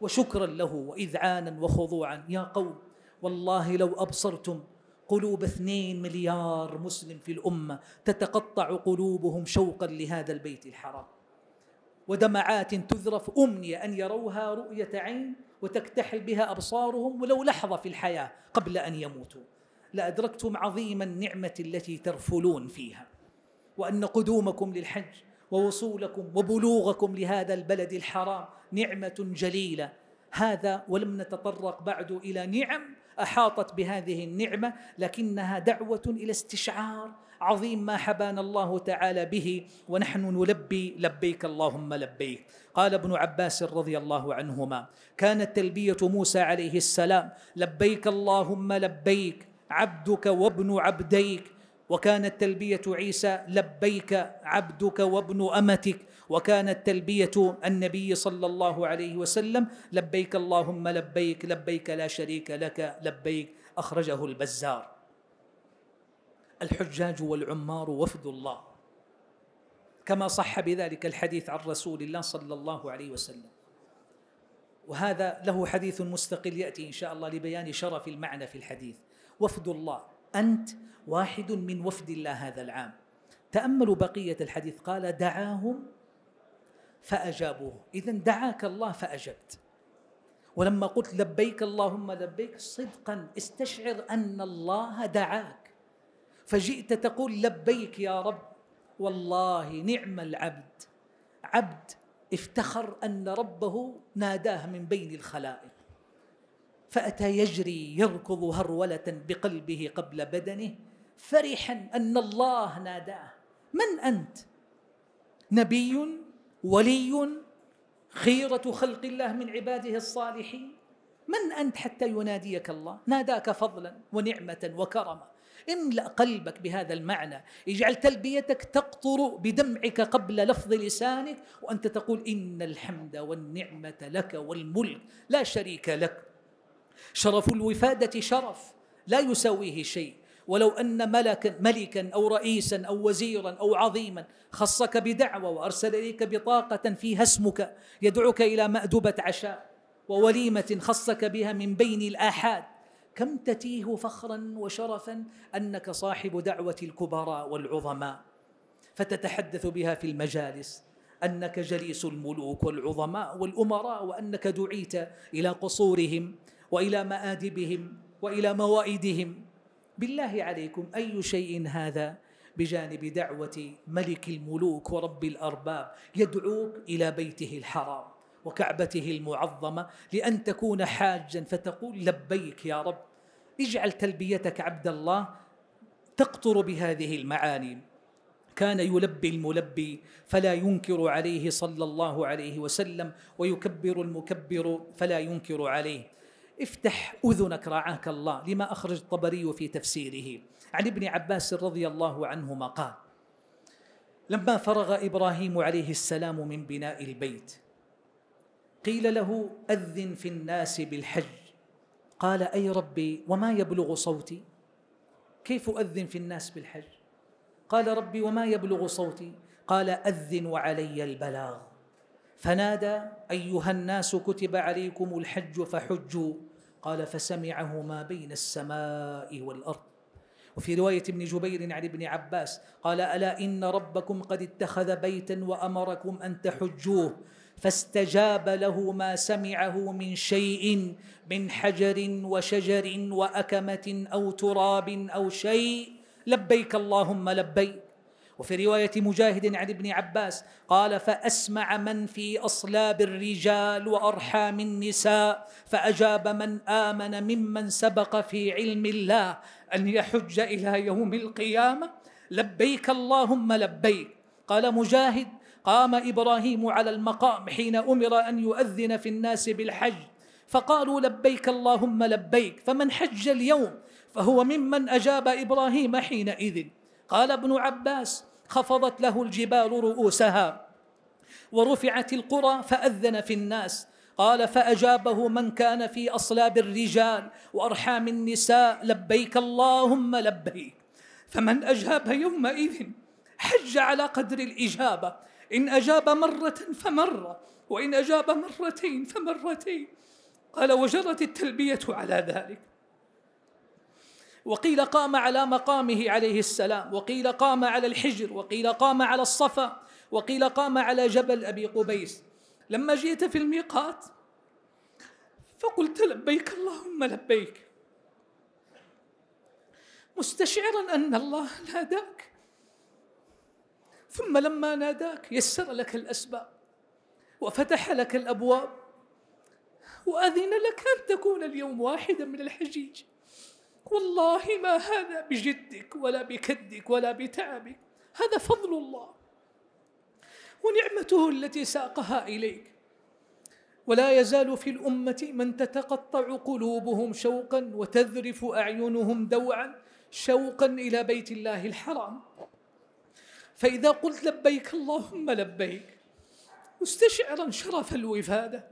وشكرا له وإذعانا وخضوعا يا قوم والله لو أبصرتم قلوب اثنين مليار مسلم في الأمة تتقطع قلوبهم شوقا لهذا البيت الحرام ودمعات تذرف أمنية أن يروها رؤية عين وتكتحل بها أبصارهم ولو لحظة في الحياة قبل أن يموتوا لأدركتم عظيم النعمة التي ترفلون فيها وأن قدومكم للحج ووصولكم وبلوغكم لهذا البلد الحرام نعمة جليلة هذا ولم نتطرق بعد إلى نعم احاطت بهذه النعمه لكنها دعوه الى استشعار عظيم ما حبانا الله تعالى به ونحن نلبي لبيك اللهم لبيك قال ابن عباس رضي الله عنهما كانت تلبيه موسى عليه السلام لبيك اللهم لبيك عبدك وابن عبديك وكانت تلبيه عيسى لبيك عبدك وابن امتك وكانت تلبيه النبي صلى الله عليه وسلم لبيك اللهم لبيك لبيك لا شريك لك لبيك اخرجه البزار الحجاج والعمار وفد الله كما صح بذلك الحديث عن رسول الله صلى الله عليه وسلم وهذا له حديث مستقل ياتي ان شاء الله لبيان شرف المعنى في الحديث وفد الله أنت واحد من وفد الله هذا العام تأملوا بقية الحديث قال دعاهم فأجابوه إذا دعاك الله فأجبت ولما قلت لبيك اللهم لبيك صدقا استشعر أن الله دعاك فجئت تقول لبيك يا رب والله نعم العبد عبد افتخر أن ربه ناداه من بين الخلائق فأتى يجري يركض هرولة بقلبه قبل بدنه فرحا أن الله ناداه من أنت؟ نبي ولي خيرة خلق الله من عباده الصالحين من أنت حتى يناديك الله ناداك فضلا ونعمة وكرما املأ قلبك بهذا المعنى اجعل تلبيتك تقطر بدمعك قبل لفظ لسانك وأنت تقول إن الحمد والنعمة لك والملك لا شريك لك شرف الوفادة شرف لا يساويه شيء ولو أن ملكا, ملكا أو رئيسا أو وزيرا أو عظيما خصك بدعوة وأرسل إليك بطاقة فيها اسمك يدعوك إلى مأدبة عشاء ووليمة خصك بها من بين الآحاد كم تتيه فخرا وشرفا أنك صاحب دعوة الكبراء والعظماء فتتحدث بها في المجالس أنك جليس الملوك والعظماء والأمراء وأنك دعيت إلى قصورهم والى مآدبهم والى موائدهم بالله عليكم اي شيء هذا بجانب دعوه ملك الملوك ورب الارباب يدعوك الى بيته الحرام وكعبته المعظمه لان تكون حاجا فتقول لبيك يا رب اجعل تلبيتك عبد الله تقطر بهذه المعاني كان يلبي الملبي فلا ينكر عليه صلى الله عليه وسلم ويكبر المكبر فلا ينكر عليه افتح أذنك رعاك الله لما أخرج الطبري في تفسيره عن ابن عباس رضي الله عنهما قال لما فرغ إبراهيم عليه السلام من بناء البيت قيل له أذن في الناس بالحج قال أي ربي وما يبلغ صوتي كيف أذن في الناس بالحج قال ربي وما يبلغ صوتي قال أذن وعلي البلاغ فنادى أيها الناس كتب عليكم الحج فحجوا قال فسمعه ما بين السماء والأرض وفي رواية ابن جبير عن ابن عباس قال ألا إن ربكم قد اتخذ بيتا وأمركم أن تحجوه فاستجاب له ما سمعه من شيء من حجر وشجر وأكمة أو تراب أو شيء لبيك اللهم لبيك وفي رواية مجاهد عن ابن عباس قال فأسمع من في أصلاب الرجال وأرحام النساء فأجاب من آمن ممن سبق في علم الله أن يحج إلى يوم القيامة لبيك اللهم لبيك قال مجاهد قام إبراهيم على المقام حين أمر أن يؤذن في الناس بالحج فقالوا لبيك اللهم لبيك فمن حج اليوم فهو ممن أجاب إبراهيم حينئذ قال ابن عباس خفضت له الجبال رؤوسها ورفعت القرى فأذن في الناس قال فأجابه من كان في أصلاب الرجال وأرحام النساء لبيك اللهم لبيك فمن أجاب يومئذ حج على قدر الإجابة إن أجاب مرة فمرة وإن أجاب مرتين فمرتين قال وجرت التلبية على ذلك وقيل قام على مقامه عليه السلام وقيل قام على الحجر وقيل قام على الصفا وقيل قام على جبل أبي قبيس لما جئت في الميقات فقلت لبيك اللهم لبيك مستشعرا أن الله ناداك ثم لما ناداك يسر لك الأسباب وفتح لك الأبواب وأذن لك أن تكون اليوم واحدا من الحجيج والله ما هذا بجدك ولا بكدك ولا بتعبك هذا فضل الله ونعمته التي ساقها اليك ولا يزال في الامه من تتقطع قلوبهم شوقا وتذرف اعينهم دوعا شوقا الى بيت الله الحرام فاذا قلت لبيك اللهم لبيك مستشعرا شرف الوفاده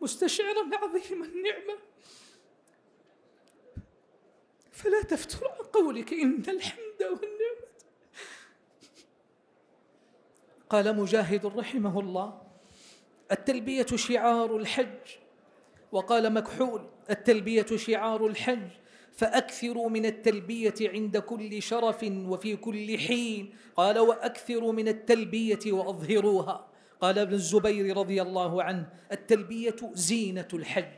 مستشعرا عظيم النعمه فلا تفتر عن قولك إن الحمد والنعمة قال مجاهد رحمه الله التلبية شعار الحج وقال مكحول التلبية شعار الحج فأكثروا من التلبية عند كل شرف وفي كل حين قال وأكثروا من التلبية وأظهروها قال ابن الزبير رضي الله عنه التلبية زينة الحج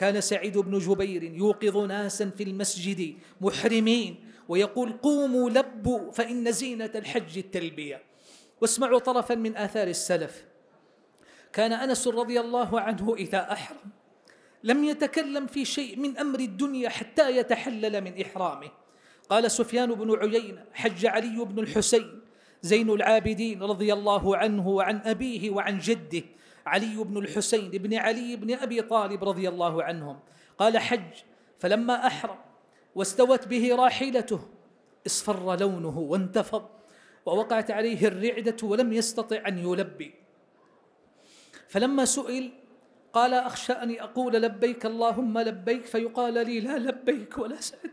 كان سعيد بن جبير يوقظ ناسا في المسجد محرمين ويقول قوموا لبوا فإن زينة الحج التلبية واسمعوا طرفا من آثار السلف كان أنس رضي الله عنه إذا أحرم لم يتكلم في شيء من أمر الدنيا حتى يتحلل من إحرامه قال سفيان بن عيينة حج علي بن الحسين زين العابدين رضي الله عنه وعن أبيه وعن جده علي بن الحسين بن علي بن أبي طالب رضي الله عنهم قال حج فلما أحرم واستوت به راحلته اصفر لونه وانتفض ووقعت عليه الرعدة ولم يستطع أن يلبي فلما سئل قال أخشى أن أقول لبيك اللهم لبيك فيقال لي لا لبيك ولا سعدك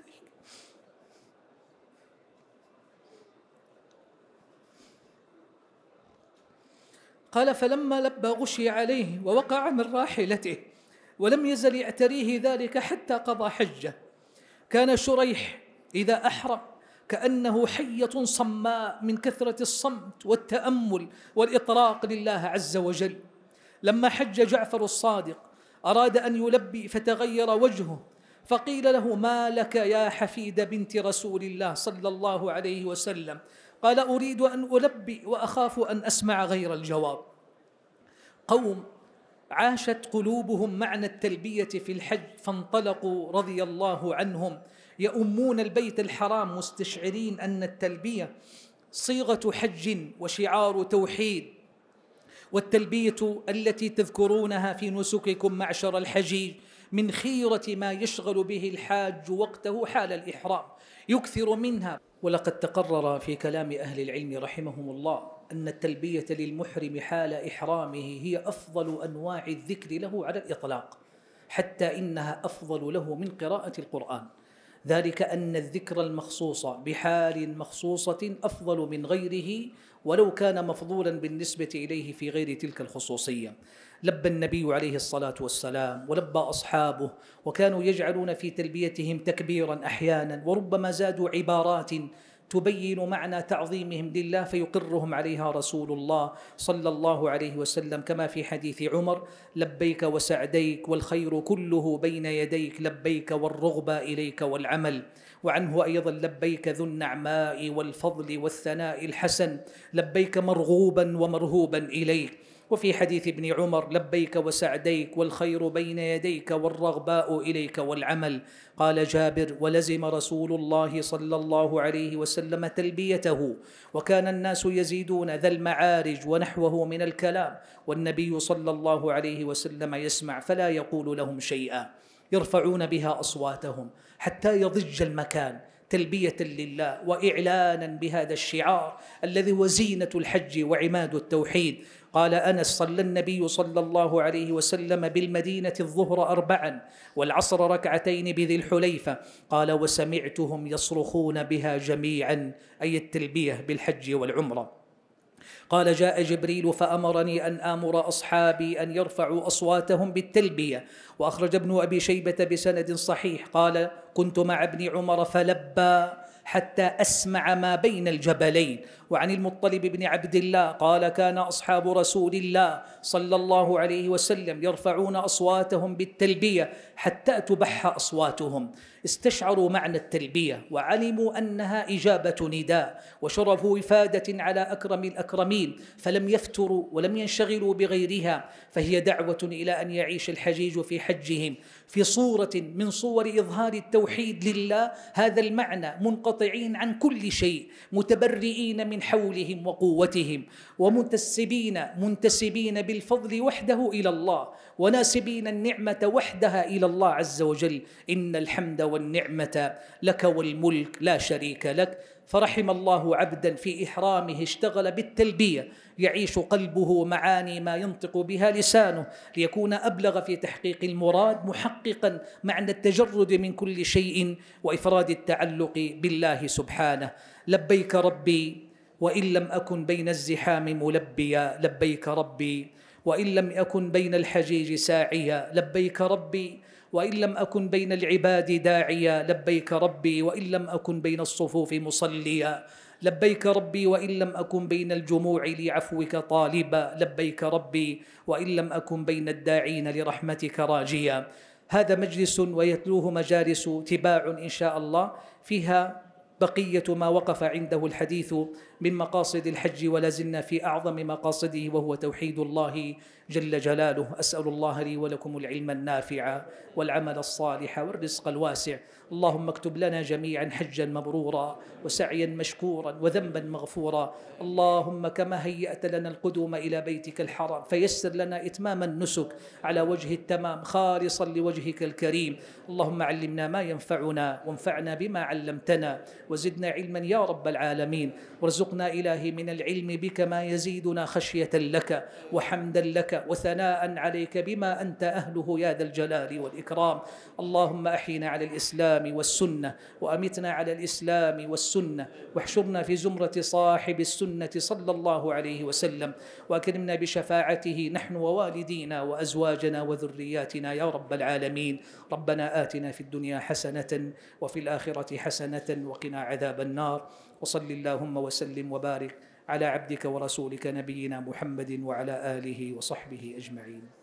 قال فلما لبى غشي عليه ووقع من راحلته ولم يزل يعتريه ذلك حتى قضى حجه كان شريح إذا أحرم كأنه حية صماء من كثرة الصمت والتأمل والإطراق لله عز وجل لما حج جعفر الصادق أراد أن يلبي فتغير وجهه فقيل له ما لك يا حفيد بنت رسول الله صلى الله عليه وسلم قال أريد أن ألبي وأخاف أن أسمع غير الجواب قوم عاشت قلوبهم معنى التلبية في الحج فانطلقوا رضي الله عنهم يؤمون البيت الحرام مستشعرين أن التلبية صيغة حج وشعار توحيد والتلبية التي تذكرونها في نسككم معشر الحجيج من خيرة ما يشغل به الحاج وقته حال الإحرام يكثر منها ولقد تقرر في كلام أهل العلم رحمهم الله أن التلبية للمحرم حال إحرامه هي أفضل أنواع الذكر له على الإطلاق حتى إنها أفضل له من قراءة القرآن ذلك أن الذكر المخصوص بحال مخصوصة أفضل من غيره ولو كان مفضولا بالنسبة إليه في غير تلك الخصوصية لبى النبي عليه الصلاه والسلام ولبى اصحابه وكانوا يجعلون في تلبيتهم تكبيرا احيانا وربما زادوا عبارات تبين معنى تعظيمهم لله فيقرهم عليها رسول الله صلى الله عليه وسلم كما في حديث عمر لبيك وسعديك والخير كله بين يديك لبيك والرغبه اليك والعمل وعنه ايضا لبيك ذو النعماء والفضل والثناء الحسن لبيك مرغوبا ومرهوبا اليك وفي حديث ابن عمر لبيك وسعديك والخير بين يديك والرغباء اليك والعمل قال جابر ولزم رسول الله صلى الله عليه وسلم تلبيته وكان الناس يزيدون ذا المعارج ونحوه من الكلام والنبي صلى الله عليه وسلم يسمع فلا يقول لهم شيئا يرفعون بها اصواتهم حتى يضج المكان تلبيه لله واعلانا بهذا الشعار الذي وزينه الحج وعماد التوحيد قال أنس صلى النبي صلى الله عليه وسلم بالمدينة الظهر أربعا والعصر ركعتين بذي الحليفة قال وسمعتهم يصرخون بها جميعا أي التلبية بالحج والعمرة قال جاء جبريل فأمرني أن آمر أصحابي أن يرفعوا أصواتهم بالتلبية وأخرج ابن أبي شيبة بسند صحيح قال كنت مع ابن عمر فلبى حتى أسمع ما بين الجبلين وعن المطلب بن عبد الله قال كان أصحاب رسول الله صلى الله عليه وسلم يرفعون أصواتهم بالتلبية حتى تبح أصواتهم استشعروا معنى التلبية وعلموا أنها إجابة نداء وشرفوا وفادة على أكرم الأكرمين فلم يفتروا ولم ينشغلوا بغيرها فهي دعوة إلى أن يعيش الحجيج في حجهم في صورة من صور إظهار التوحيد لله هذا المعنى منقطعين عن كل شيء متبرئين من حولهم وقوتهم ومنتسبين منتسبين بالفضل وحده إلى الله وناسبين النعمة وحدها إلى الله عز وجل إن الحمد والنعمة لك والملك لا شريك لك فرحم الله عبدا في إحرامه اشتغل بالتلبية يعيش قلبه معاني ما ينطق بها لسانه ليكون أبلغ في تحقيق المراد محققا معنى التجرد من كل شيء وإفراد التعلق بالله سبحانه لبيك ربي وإن لم أكن بين الزحام ملبيا لبيك ربي وإن لم أكن بين الحجيج ساعيا لبيك ربي وإن لم أكن بين العباد داعيا لبيك ربي وإن لم أكن بين الصفوف مصليا لبيك ربي وإن لم أكن بين الجموع لعفوك طالبا لبيك ربي وإن لم أكن بين الداعين لرحمتك راجيا هذا مجلس ويتلوه مجالس تباع إن شاء الله فيها بقية ما وقف عنده الحديث من مقاصد الحج ولا زلنا في أعظم مقاصده وهو توحيد الله جل جلاله أسأل الله لي ولكم العلم النافع والعمل الصالح والرزق الواسع اللهم اكتب لنا جميعا حجا مبرورا وسعيا مشكورا وذنبا مغفورا اللهم كما هيأت لنا القدوم إلى بيتك الحرام فيسر لنا إتمام النسك على وجه التمام خالصا لوجهك الكريم اللهم علمنا ما ينفعنا وانفعنا بما علمتنا وزدنا علما يا رب العالمين وارزقنا وارزقنا إلهي من العلم بك ما يزيدنا خشية لك وحمدا لك وثناء عليك بما أنت أهله يا ذا الجلال والإكرام اللهم أحينا على الإسلام والسنة وأمتنا على الإسلام والسنة واحشرنا في زمرة صاحب السنة صلى الله عليه وسلم وأكرمنا بشفاعته نحن ووالدينا وأزواجنا وذرياتنا يا رب العالمين ربنا آتنا في الدنيا حسنة وفي الآخرة حسنة وقنا عذاب النار وصل اللهم وسلم وبارك على عبدك ورسولك نبينا محمد وعلى اله وصحبه اجمعين